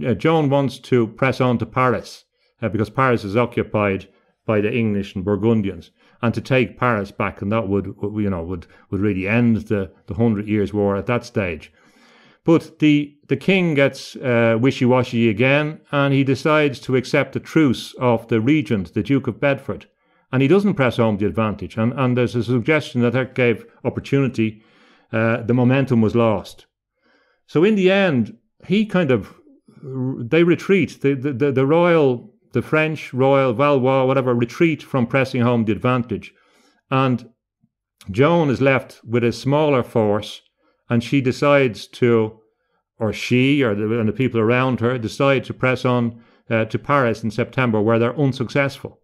uh, Joan wants to press on to Paris uh, because Paris is occupied by the English and Burgundians, and to take Paris back, and that would you know would would really end the the Hundred Years' War at that stage. But the the king gets uh, wishy washy again, and he decides to accept the truce of the regent, the Duke of Bedford, and he doesn't press home the advantage. And, and there's a suggestion that that gave opportunity. Uh, the momentum was lost. So in the end, he kind of they retreat. The, the, the royal, the French royal Valois, whatever, retreat from pressing home the advantage, and Joan is left with a smaller force, and she decides to, or she or the, and the people around her decide to press on uh, to Paris in September, where they're unsuccessful.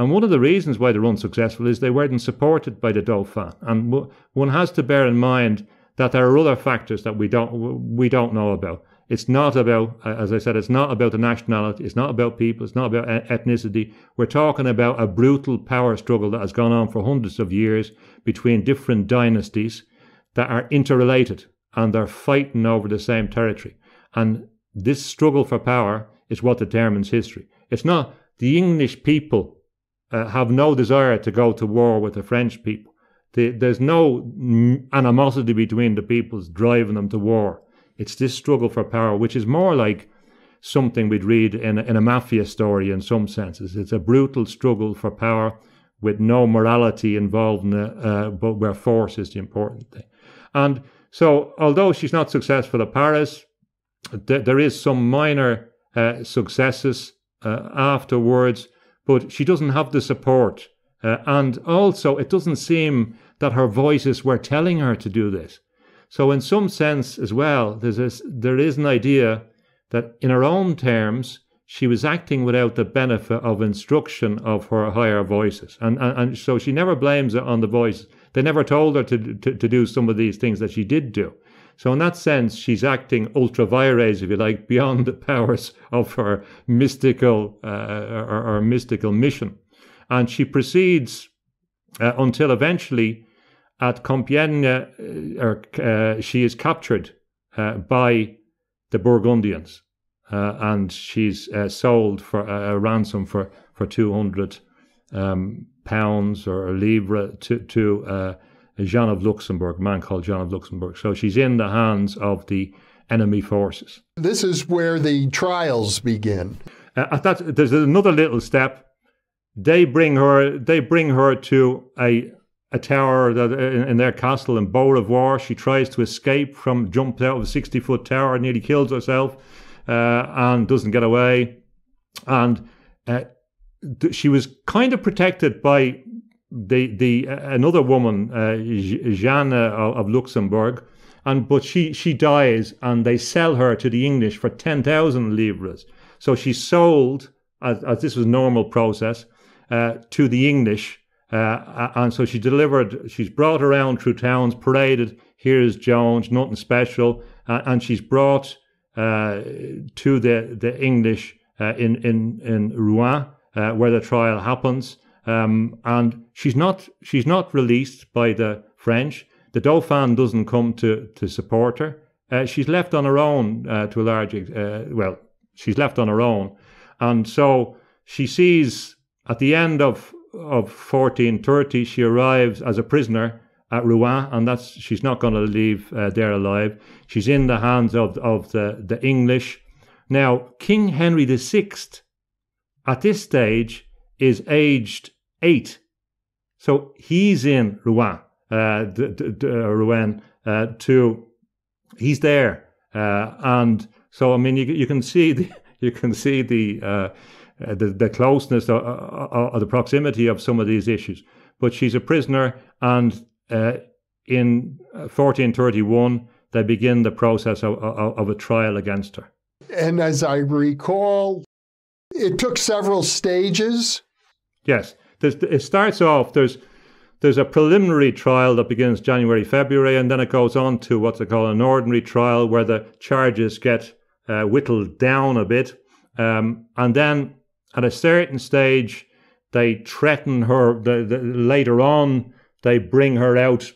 And one of the reasons why they're unsuccessful is they weren't supported by the Dauphin. And one has to bear in mind that there are other factors that we don't we don't know about. It's not about, as I said, it's not about the nationality. It's not about people. It's not about ethnicity. We're talking about a brutal power struggle that has gone on for hundreds of years between different dynasties that are interrelated and they're fighting over the same territory. And this struggle for power is what determines history. It's not the English people uh, have no desire to go to war with the French people. The, there's no animosity between the peoples driving them to war. It's this struggle for power, which is more like something we'd read in, in a mafia story in some senses. It's a brutal struggle for power with no morality involved, in uh, but where force is the important thing. And so, although she's not successful at Paris, th there is some minor uh, successes uh, afterwards but she doesn't have the support. Uh, and also, it doesn't seem that her voices were telling her to do this. So, in some sense, as well, there's this, there is an idea that in her own terms, she was acting without the benefit of instruction of her higher voices. And, and, and so she never blames it on the voices. They never told her to, to, to do some of these things that she did do. So, in that sense, she's acting ultra vires, if you like, beyond the powers of her mystical uh, or, or, mystical mission. And she proceeds uh, until eventually at Compiègne, uh, or, uh, she is captured uh, by the Burgundians uh, and she's sold for a ransom for, for 200 um, pounds or a libra to, to Jean of Luxembourg, man called Jean of Luxembourg. So she's in the hands of the enemy forces. This is where the trials begin. Uh, at that, there's another little step. They bring her. They bring her to a a tower that, uh, in, in their castle in Beaurevoir. She tries to escape from jumps out of a sixty foot tower, nearly kills herself, uh, and doesn't get away. And uh, th- she was kind of protected by the the another woman, uh, Jeanne of Luxembourg, and but she she dies, and they sell her to the English for ten thousand livres. So she's sold as, as this was normal process uh, to the English, uh, and so she delivered. She's brought around through towns, paraded. Here's Jones, nothing special, uh, and she's brought uh, to the the English uh, in in in Rouen, where the trial happens, um, and She's not, she's not released by the French. The Dauphin doesn't come to, to support her. Uh, she's left on her own uh, to a large uh, well, she's left on her own. And so she sees at the end of, of 1430, she arrives as a prisoner at Rouen, and that's she's not going to leave uh, there alive. She's in the hands of of the the English. Now, King Henry VI, at this stage, is aged eight so he's in Rouen, uh, d- d- d- uh, Rouen uh, to he's there, uh, and so I mean you, you can see the, [LAUGHS] you can see the, uh, uh the the closeness or, or, or, the proximity of some of these issues. But she's a prisoner, and uh, in 1431 they begin the process of, of, of a trial against her. And as I recall, it took several stages. Yes. There's, it starts off, there's, there's a preliminary trial that begins January, February, and then it goes on to what's called an ordinary trial where the charges get uh, whittled down a bit. Um, and then at a certain stage, they threaten her. The, the, later on, they bring her out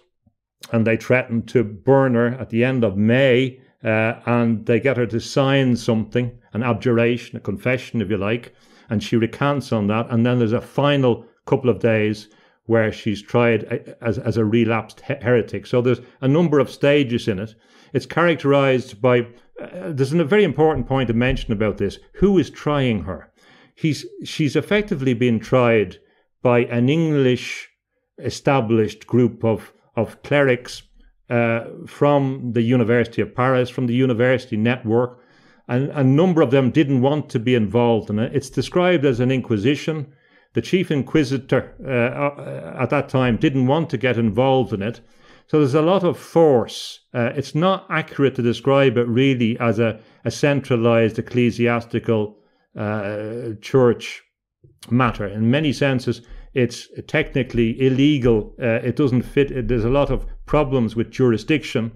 and they threaten to burn her at the end of May. Uh, and they get her to sign something, an abjuration, a confession, if you like. And she recants on that. And then there's a final couple of days where she's tried as, as a relapsed heretic. So there's a number of stages in it. It's characterized by, uh, there's a very important point to mention about this. Who is trying her? He's, she's effectively been tried by an English established group of, of clerics uh, from the University of Paris, from the university network. And a number of them didn't want to be involved in it. It's described as an inquisition the chief inquisitor uh, uh, at that time didn't want to get involved in it. So there's a lot of force. Uh, it's not accurate to describe it really as a, a centralized ecclesiastical uh, church matter. In many senses, it's technically illegal. Uh, it doesn't fit. There's a lot of problems with jurisdiction.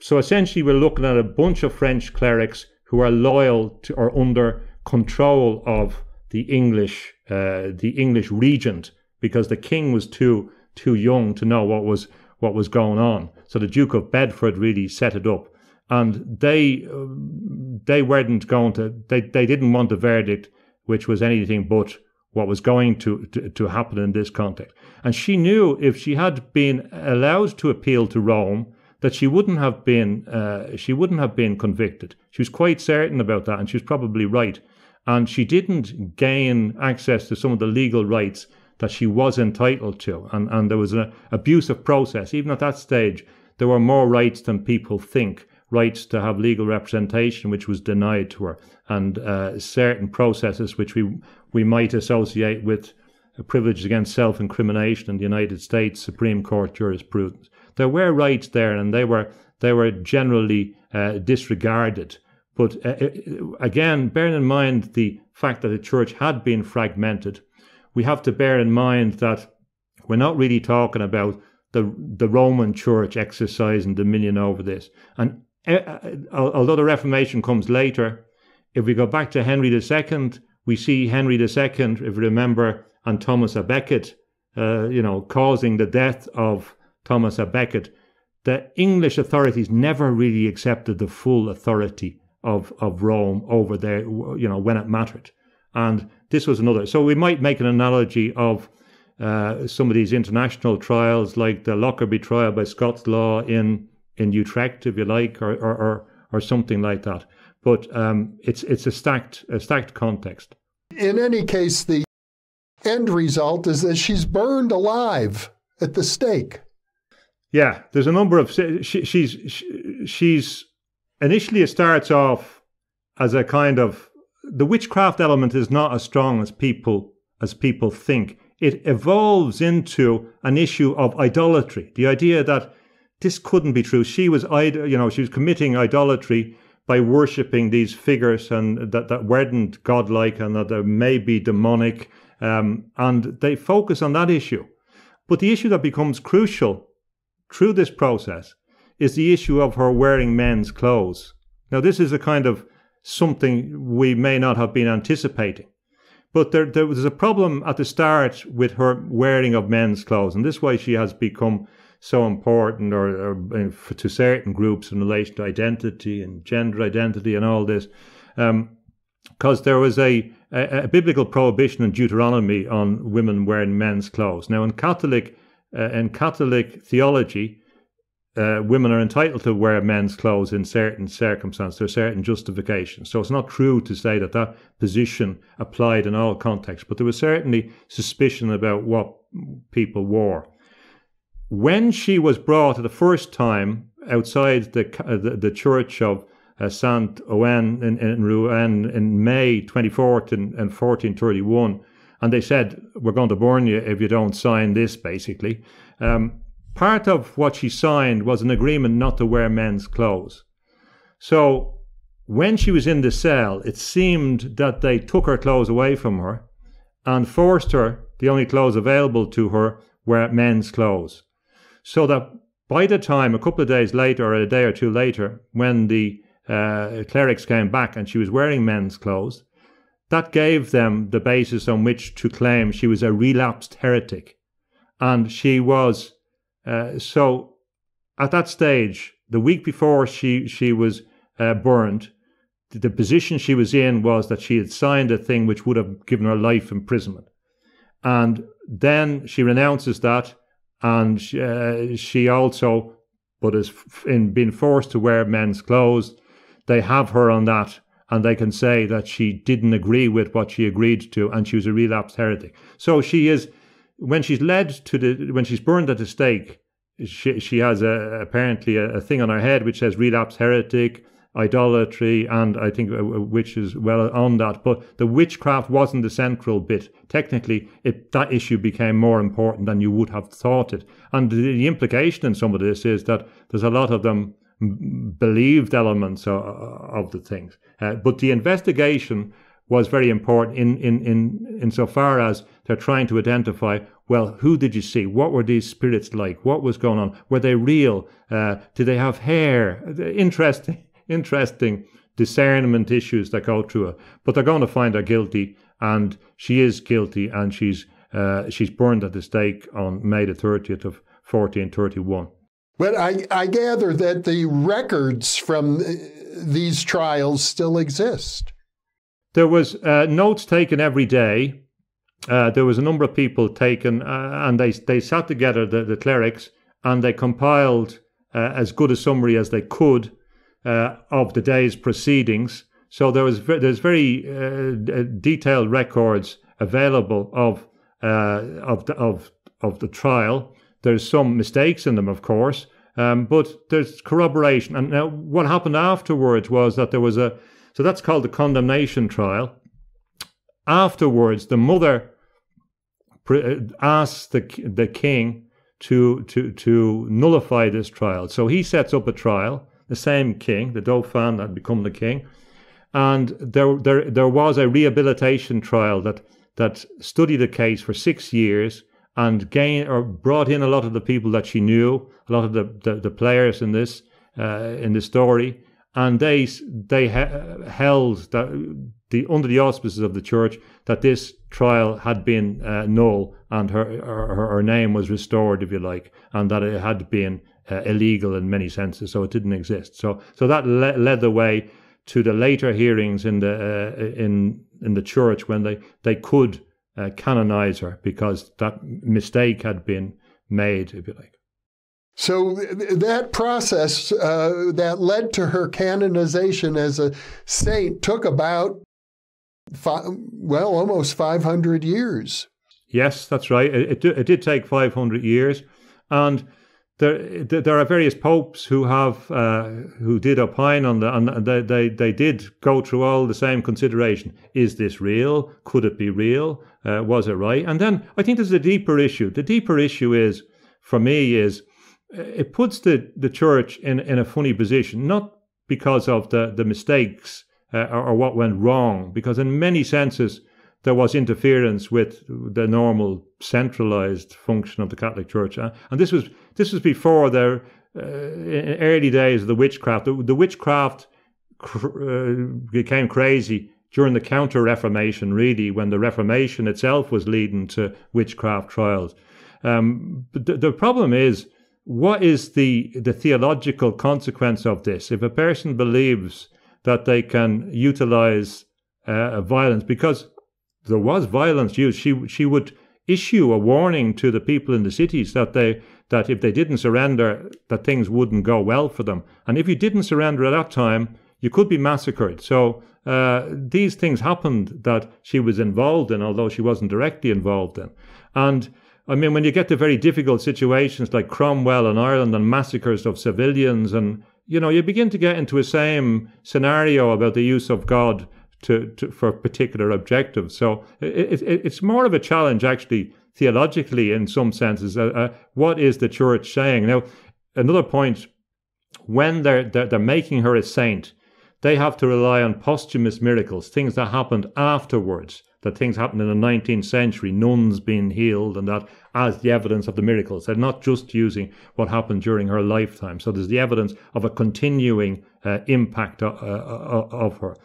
So essentially, we're looking at a bunch of French clerics who are loyal to or under control of the English uh, the English regent because the king was too too young to know what was what was going on. So the Duke of Bedford really set it up, and they um, they weren't going to they they didn't want a verdict which was anything but what was going to, to, to happen in this context. And she knew if she had been allowed to appeal to Rome that she wouldn't have been uh, she wouldn't have been convicted. She was quite certain about that, and she was probably right and she didn't gain access to some of the legal rights that she was entitled to. And, and there was an abuse of process. Even at that stage, there were more rights than people think rights to have legal representation, which was denied to her, and uh, certain processes which we, we might associate with privilege against self incrimination in the United States Supreme Court jurisprudence. There were rights there, and they were, they were generally uh, disregarded. But uh, uh, again, bearing in mind the fact that the church had been fragmented, we have to bear in mind that we're not really talking about the the Roman Church exercising dominion over this. And uh, uh although the Reformation comes later, if we go back to Henry II, we see Henry II, if you remember, and Thomas a Becket, uh, you know, causing the death of Thomas a Becket. The English authorities never really accepted the full authority of of Rome over there, you know, when it mattered. And this was another. So we might make an analogy of uh, some of these international trials, like the Lockerbie trial by Scots law in in Utrecht, if you like, or or or, or something like that. But um, it's it's a stacked a stacked context. In any case, the end result is that she's burned alive at the stake. Yeah, there's a number of she, she's she, she's initially it starts off as a kind of the witchcraft element is not as strong as people as people think. It evolves into an issue of idolatry. The idea that this couldn't be true. She was, you know, she was committing idolatry by worshipping these figures and that, that weren't godlike and that they may be demonic. Um, and they focus on that issue. But the issue that becomes crucial through this process is the issue of her wearing men's clothes. Now, this is a kind of something we may not have been anticipating. But there, there was a problem at the start with her wearing of men's clothes, and this way she has become so important or, or to certain groups in relation to identity and gender identity and all this. Because um, there was a, a, a, biblical prohibition in Deuteronomy on women wearing men's clothes. Now, in Catholic, uh, in Catholic theology, uh, women are entitled to wear men's clothes in certain circumstances, there are certain justifications. So it's not true to say that that position applied in all contexts, but there was certainly suspicion about what people wore. When she was brought the first time outside the, uh, the, the, church of uh, Saint Ouen in, in Rouen in May 24th and, and 1431, and they said, We're going to burn you if you don't sign this, basically. Um, part of what she signed was an agreement not to wear men's clothes. So when she was in the cell, it seemed that they took her clothes away from her and forced her, the only clothes available to her were men's clothes. So that by the time, a couple of days later, or a day or two later, when the uh, clerics came back and she was wearing men's clothes, that gave them the basis on which to claim she was a relapsed heretic. And she was uh, so at that stage, the week before she she was uh, burned, the position she was in was that she had signed a thing which would have given her life imprisonment, and then she renounces that, and she, uh, she also, but is in being forced to wear men's clothes, they have her on that. And they can say that she didn't agree with what she agreed to, and she was a relapsed heretic. So she is when she's led to the when she's burned at the stake, she she has a, apparently a, a, thing on her head which says relapse heretic, idolatry, and I think a, uh, a uh, witch is well on that. But the witchcraft wasn't the central bit. Technically, it, that issue became more important than you would have thought it. And the, the implication in some of this is that there's a lot of them believed elements of, of the things. Uh, but the investigation was very important in in in insofar as they're trying to identify well, who did you see? What were these spirits like? What was going on? Were they real? Uh, did they have hair? Uh, interesting, [LAUGHS] interesting discernment issues that go through her. But they're going to find her guilty, and she is guilty, and she's uh, she's burned at the stake on May the 30th of 1431. But I, I gather that the records from uh, these trials still exist. There was uh, notes taken every day uh, there was a number of people taken, uh, and they they sat together the, the clerics and they compiled uh, as good a summary as they could uh, of the day's proceedings. So there was there's very uh, detailed records available of uh, of the, of of the trial. There's some mistakes in them, of course, um, but there's corroboration. And now, what happened afterwards was that there was a so that's called the condemnation trial afterwards, the mother uh, asks the, the king to, to, to nullify this trial. So he sets up a trial, the same king, the Dauphin had become the king. And there, there, there was a rehabilitation trial that, that studied the case for six years and gained or brought in a lot of the people that she knew, a lot of the, the, the players in this, uh, in the story. And they, they uh, held that the under the auspices of the church that this trial had been uh, null and her, her, her name was restored, if you like, and that it had been uh, illegal in many senses, so it didn't exist. So so that le- led the way to the later hearings in the uh, in in the church when they they could uh, canonize her because that mistake had been made, if you like. So th- that process uh, that led to her canonization as a saint took about five, well, almost 500 years. Yes, that's right. It, it, it did take 500 years. And there, there are various popes who have uh, who did opine on the and they, they, they did go through all the same consideration: is this real? Could it be real? Uh, was it right? And then I think there's a deeper issue. The deeper issue is, for me, is uh, it puts the, the church in, in a funny position, not because of the, the mistakes uh, or, or, what went wrong, because in many senses there was interference with the normal centralized function of the Catholic Church, uh, and this was this was before the uh, early days of the witchcraft. The, the witchcraft cr- uh, became crazy during the Counter Reformation, really, when the Reformation itself was leading to witchcraft trials. Um, but the, the problem is, what is the the theological consequence of this? If a person believes that they can utilize uh, violence because there was violence used. She she would issue a warning to the people in the cities that they that if they didn't surrender, that things wouldn't go well for them. And if you didn't surrender at that time, you could be massacred. So uh, these things happened that she was involved in, although she wasn't directly involved in. And I mean, when you get to very difficult situations like Cromwell in Ireland and massacres of civilians and you know, you begin to get into the same scenario about the use of God to, to for particular objectives. So it, it, it's more of a challenge, actually, theologically, in some senses. Uh, uh, what is the church saying? Now, another point when they're, they're, they're making her a saint, they have to rely on posthumous miracles, things that happened afterwards that things happened in the 19th century, nuns being healed, and that as the evidence of the miracles. They're not just using what happened during her lifetime. So there's the evidence of a continuing uh, impact of, uh, uh, uh, of, her.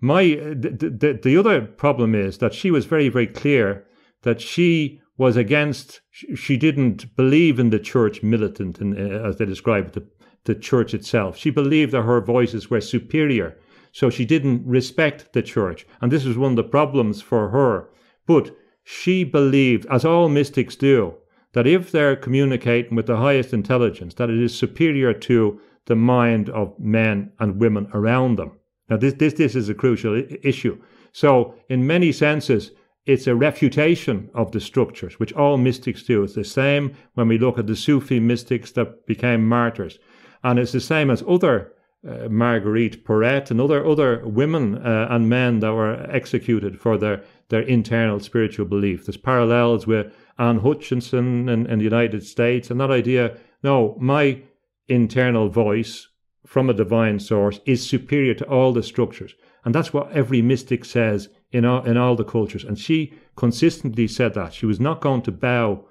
My the, the, the other problem is that she was very very clear that she was against. She didn't believe in the church militant, in, uh, as they describe it, the, the church itself. She believed that her voices were superior so she didn't respect the church. And this was one of the problems for her. But she believed, as all mystics do, that if they're communicating with the highest intelligence, that it is superior to the mind of men and women around them. Now, this, this, this is a crucial issue. So, in many senses, it's a refutation of the structures, which all mystics do. It's the same when we look at the Sufi mystics that became martyrs. And it's the same as other uh, Marguerite Perret and other other women uh, and men that were executed for their their internal spiritual belief. There's parallels with Anne Hutchinson in, in the United States and that idea. No, my internal voice from a divine source is superior to all the structures, and that's what every mystic says in all, in all the cultures. And she consistently said that she was not going to bow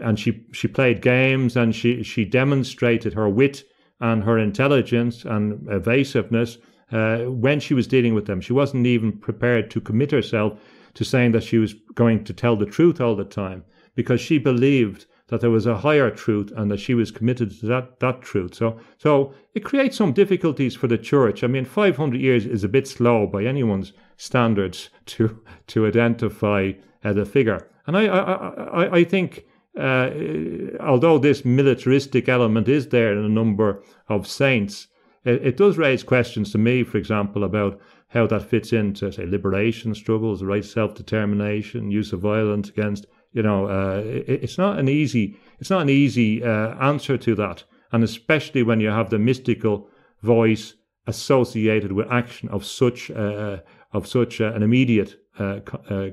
and she she played games and she she demonstrated her wit and her intelligence and evasiveness uh, when she was dealing with them. She wasn't even prepared to commit herself to saying that she was going to tell the truth all the time because she believed that there was a higher truth and that she was committed to that, that truth. So, so it creates some difficulties for the church. I mean, 500 years is a bit slow by anyone's standards [LAUGHS] to, to identify uh, the figure. And I, I, I, I think uh, although this militaristic element is there in a number of saints, it, it, does raise questions to me, for example, about how that fits into, say, liberation struggles, right, self determination, use of violence against. You know, uh, it, it's not an easy it's not an easy uh, answer to that, and especially when you have the mystical voice associated with action of such uh, of such uh, an immediate uh,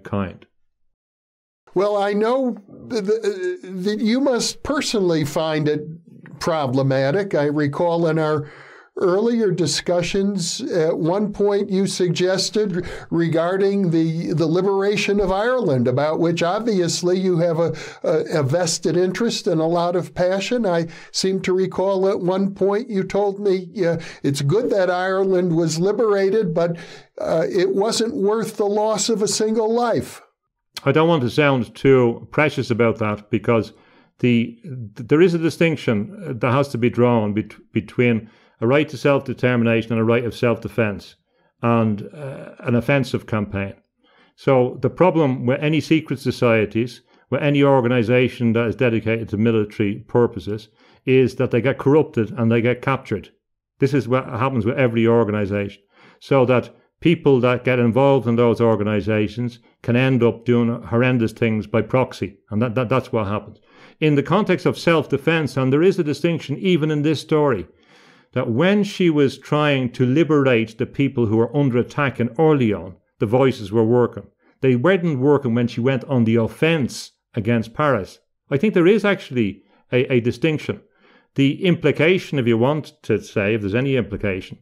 kind. Well, I know that you must personally find it problematic. I recall in our earlier discussions at one point you suggested regarding the the liberation of Ireland about which obviously you have a, a, vested interest and a lot of passion I seem to recall at one point you told me uh, it's good that Ireland was liberated but uh, it wasn't worth the loss of a single life I don't want to sound too precious about that because the there is a distinction uh, that has to be drawn between a right to self determination and a right of self defense and uh, an offensive campaign. So the problem with any secret societies, with any organization that is dedicated to military purposes, is that they get corrupted and they get captured. This is what happens with every organization. So that people that get involved in those organizations can end up doing horrendous things by proxy. And that, that, that's what happens. In the context of self defense, and there is a distinction even in this story, that when she was trying to liberate the people who were under attack in Orleans, the voices were working. They weren't working when she went on the offense against Paris. I think there is actually a, a distinction. The implication, if you want to say, if there's any implication,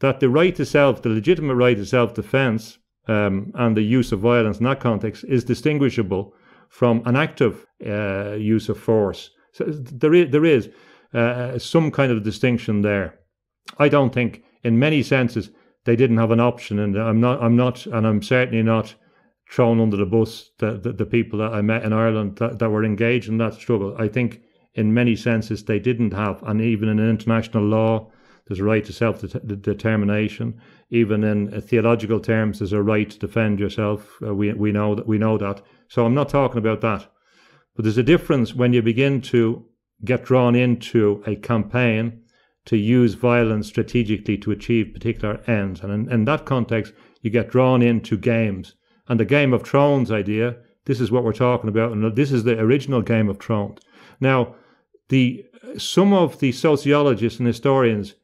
that the right to self, the legitimate right to self defense, um, and the use of violence in that context is distinguishable from an active uh, use of force. So there is, there is uh, some kind of distinction there. I don't think, in many senses, they didn't have an option, and I'm not, I'm not, and I'm certainly not thrown under the bus the, the, the people that I met in Ireland that, that were engaged in that struggle. I think, in many senses, they didn't have, and even in international law, there's a right to self determination. Even in uh, theological terms, there's a right to defend yourself. Uh, we, we, know that, we know that. So I'm not talking about that. But there's a difference when you begin to get drawn into a campaign to use violence strategically to achieve particular ends. And in, in that context, you get drawn into games. And the Game of Thrones idea, this is what we're talking about. And this is the original Game of Thrones. Now, the some of the sociologists and historians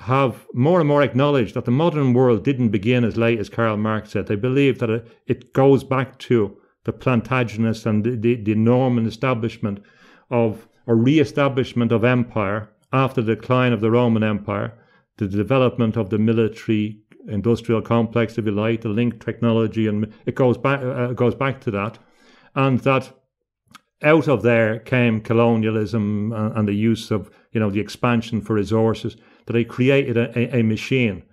have more and more acknowledged that the modern world didn't begin as late as Karl Marx said. They believe that it, it goes back to the Plantagenets and the, the, the Norman establishment of a re-establishment of empire after the decline of the Roman Empire, the development of the military industrial complex, if you like, the link technology, and it goes back uh, goes back to that, and that out of there came colonialism and, and the use of you know the expansion for resources that I created a, a, machine.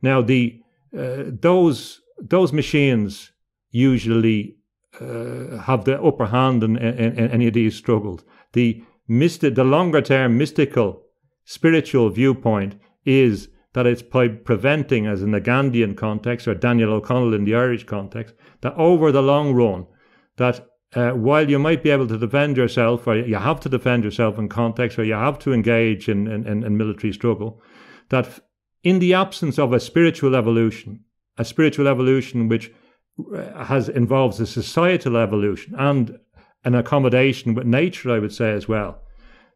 Now the uh, those those machines usually uh, have the upper hand in, in, in, any of these struggles. The mystic, the longer term mystical spiritual viewpoint is that it's by preventing, as in the Gandhian context or Daniel O'Connell in the Irish context, that over the long run, that uh, while you might be able to defend yourself, or you have to defend yourself in context, or you have to engage in, in, in military struggle, that in the absence of a spiritual evolution, a spiritual evolution which uh, has involves a societal evolution and an accommodation with nature, I would say as well,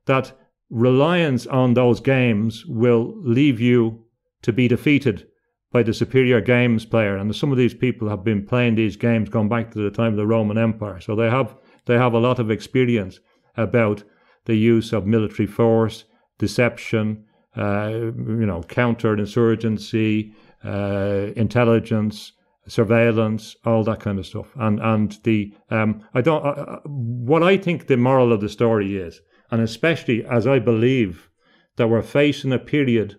that reliance on those games will leave you to be defeated by the superior games player. And some of these people have been playing these games going back to the time of the Roman Empire. So they have they have a lot of experience about the use of military force, deception, uh, you know, counterinsurgency, uh, intelligence, surveillance, all that kind of stuff. And and the um, I don't uh, what I think the moral of the story is, and especially as I believe that we're facing a period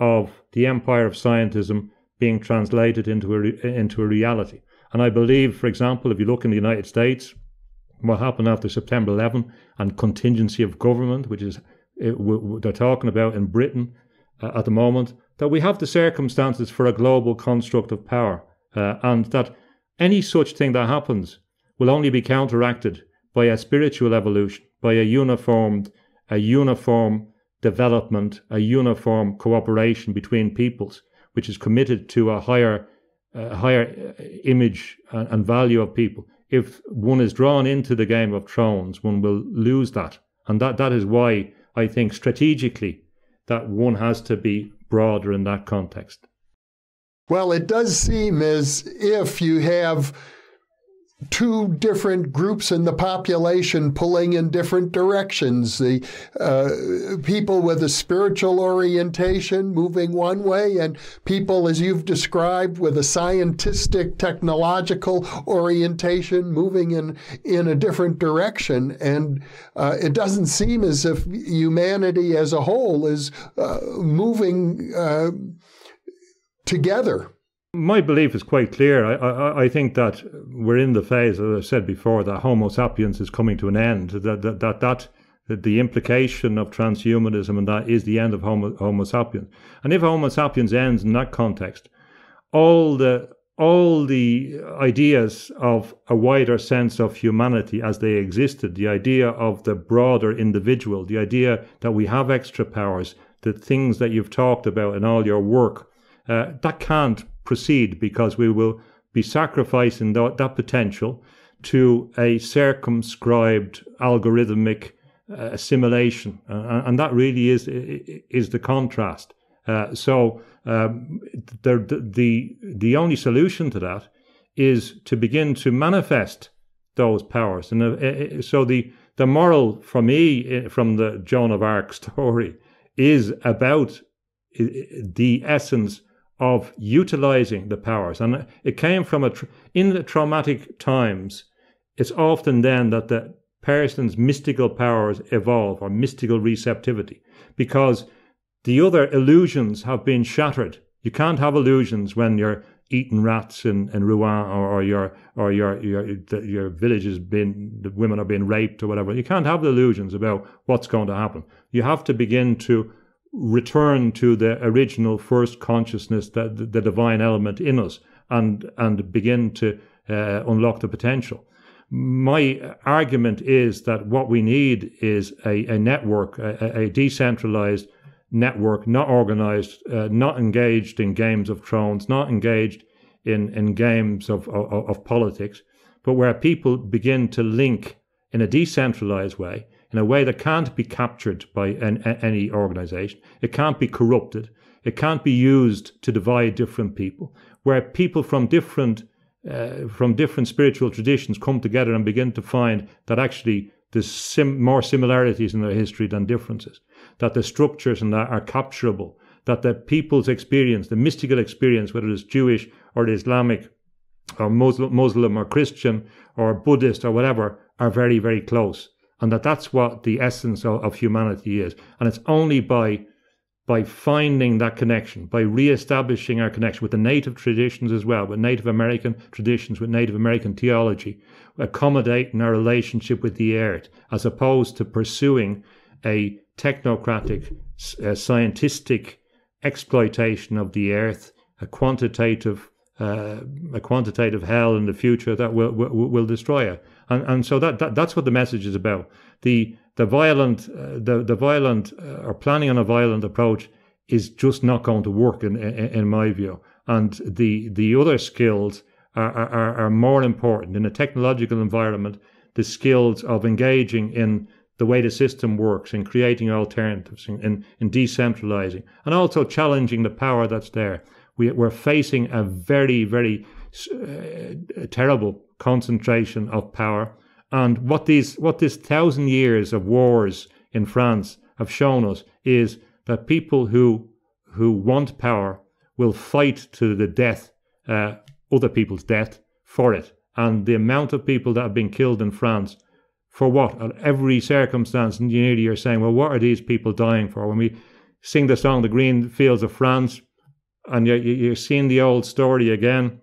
of the empire of scientism being translated into a, re- into a reality. And I believe, for example, if you look in the United States, what happened after September 11 and contingency of government, which is it, eh, they're talking about in Britain uh, at the moment, that we have the circumstances for a global construct of power, uh, and that any such thing that happens will only be counteracted by a spiritual evolution, by a uniformed, a uniform development, a uniform cooperation between peoples, which is committed to a higher, higher uh, image and, and value of people. If one is drawn into the Game of Thrones, one will lose that, and that that is why I think strategically that one has to be broader in that context. Well, it does seem as if you have two different groups in the population pulling in different directions. The uh, people with a spiritual orientation moving one way, and people, as you've described, with a scientific, technological orientation moving in, in a different direction. And uh, it doesn't seem as if humanity as a whole is uh, moving uh, together. My belief is quite clear. I, I, I, think that we're in the phase, as I said before, that Homo sapiens is coming to an end. That that that, that, the implication of transhumanism and that is the end of Homo, Homo sapiens. And if Homo sapiens ends in that context, all the all the ideas of a wider sense of humanity as they existed, the idea of the broader individual, the idea that we have extra powers, the things that you've talked about in all your work, uh, that can't proceed because we will be sacrificing that, that potential to a circumscribed algorithmic uh, assimilation, uh, and that really is is the contrast. Uh, so um, the, the the only solution to that is to begin to manifest those powers, and uh, so the the moral for me from the Joan of Arc story is about the essence of utilizing the powers. And it came from a, in traumatic times, it's often then that the person's mystical powers evolve or mystical receptivity because the other illusions have been shattered. You can't have illusions when you're eating rats in, in Rouen or, or your or your your your village has been the women are being raped or whatever. You can't have illusions about what's going to happen. You have to begin to return to the original first consciousness, that the, the divine element in us, and and begin to uh, unlock the potential. My argument is that what we need is a, a network, a, a, decentralized network, not organized, uh, not engaged in games of thrones, not engaged in, in games of, of, of politics, but where people begin to link in a decentralized way in a way that can't be captured by an, a, any organization. It can't be corrupted. It can't be used to divide different people, where people from different uh, from different spiritual traditions come together and begin to find that actually there's sim- more similarities in their history than differences, that the structures and that are capturable, that the people's experience, the mystical experience, whether it's Jewish or Islamic or Muslim, Muslim or Christian or Buddhist or whatever, are very, very close and that that's what the essence of, of humanity is. And it's only by by finding that connection, by re-establishing our connection with the native traditions as well, with Native American traditions, with Native American theology, accommodating our relationship with the earth, as opposed to pursuing a technocratic, uh, scientific exploitation of the earth, a quantitative, uh, a quantitative hell in the future that will, will, will destroy it and and so that, that that's what the message is about. The the violent uh, the the violent uh, or planning on a violent approach is just not going to work in in, in my view. And the the other skills are, are are more important in a technological environment. The skills of engaging in the way the system works in creating alternatives in, in, in, decentralizing and also challenging the power that's there. We, we're facing a very, very uh, terrible concentration of power. And what these what these thousand years of wars in France have shown us is that people who who want power will fight to the death, uh, other people's death for it. And the amount of people that have been killed in France for what? At every circumstance, nearly you're saying, well, what are these people dying for? When we sing the song "The Green Fields of France," and you're, you're seeing the old story again: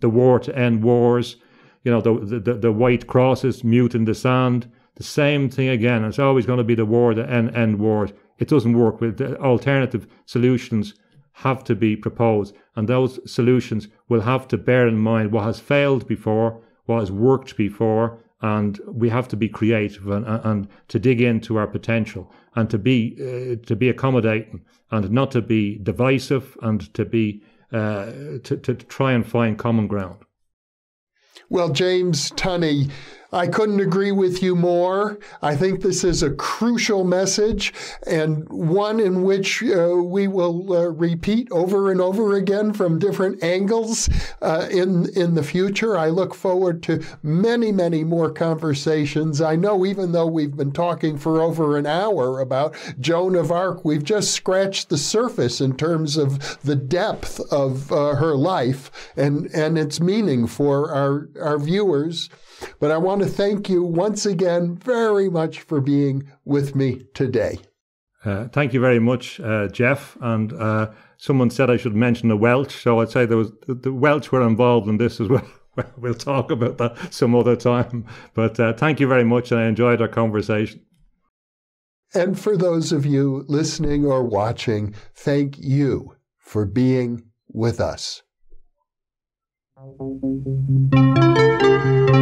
the war to end wars you know the, the the white crosses mute in the sand the same thing again it's always going to be the war the end end wars it doesn't work with alternative solutions have to be proposed and those solutions will have to bear in mind what has failed before what has worked before and we have to be creative and, and to dig into our potential and to be uh, to be accommodating and not to be divisive and to be uh, to, to try and find common ground well, James Tunney I couldn't agree with you more. I think this is a crucial message and one in which uh, we will uh, repeat over and over again from different angles uh, in in the future. I look forward to many, many more conversations. I know even though we've been talking for over an hour about Joan of Arc, we've just scratched the surface in terms of the depth of uh, her life and and its meaning for our our viewers. But I want to thank you once again very much for being with me today. Uh, thank you very much, uh, Jeff. And uh, someone said I should mention the Welsh, so I'd say there was the Welsh were involved in this as [LAUGHS] well. we'll talk about that some other time. But uh, thank you very much, and I enjoyed our conversation. And for those of you listening or watching, thank you for being with us.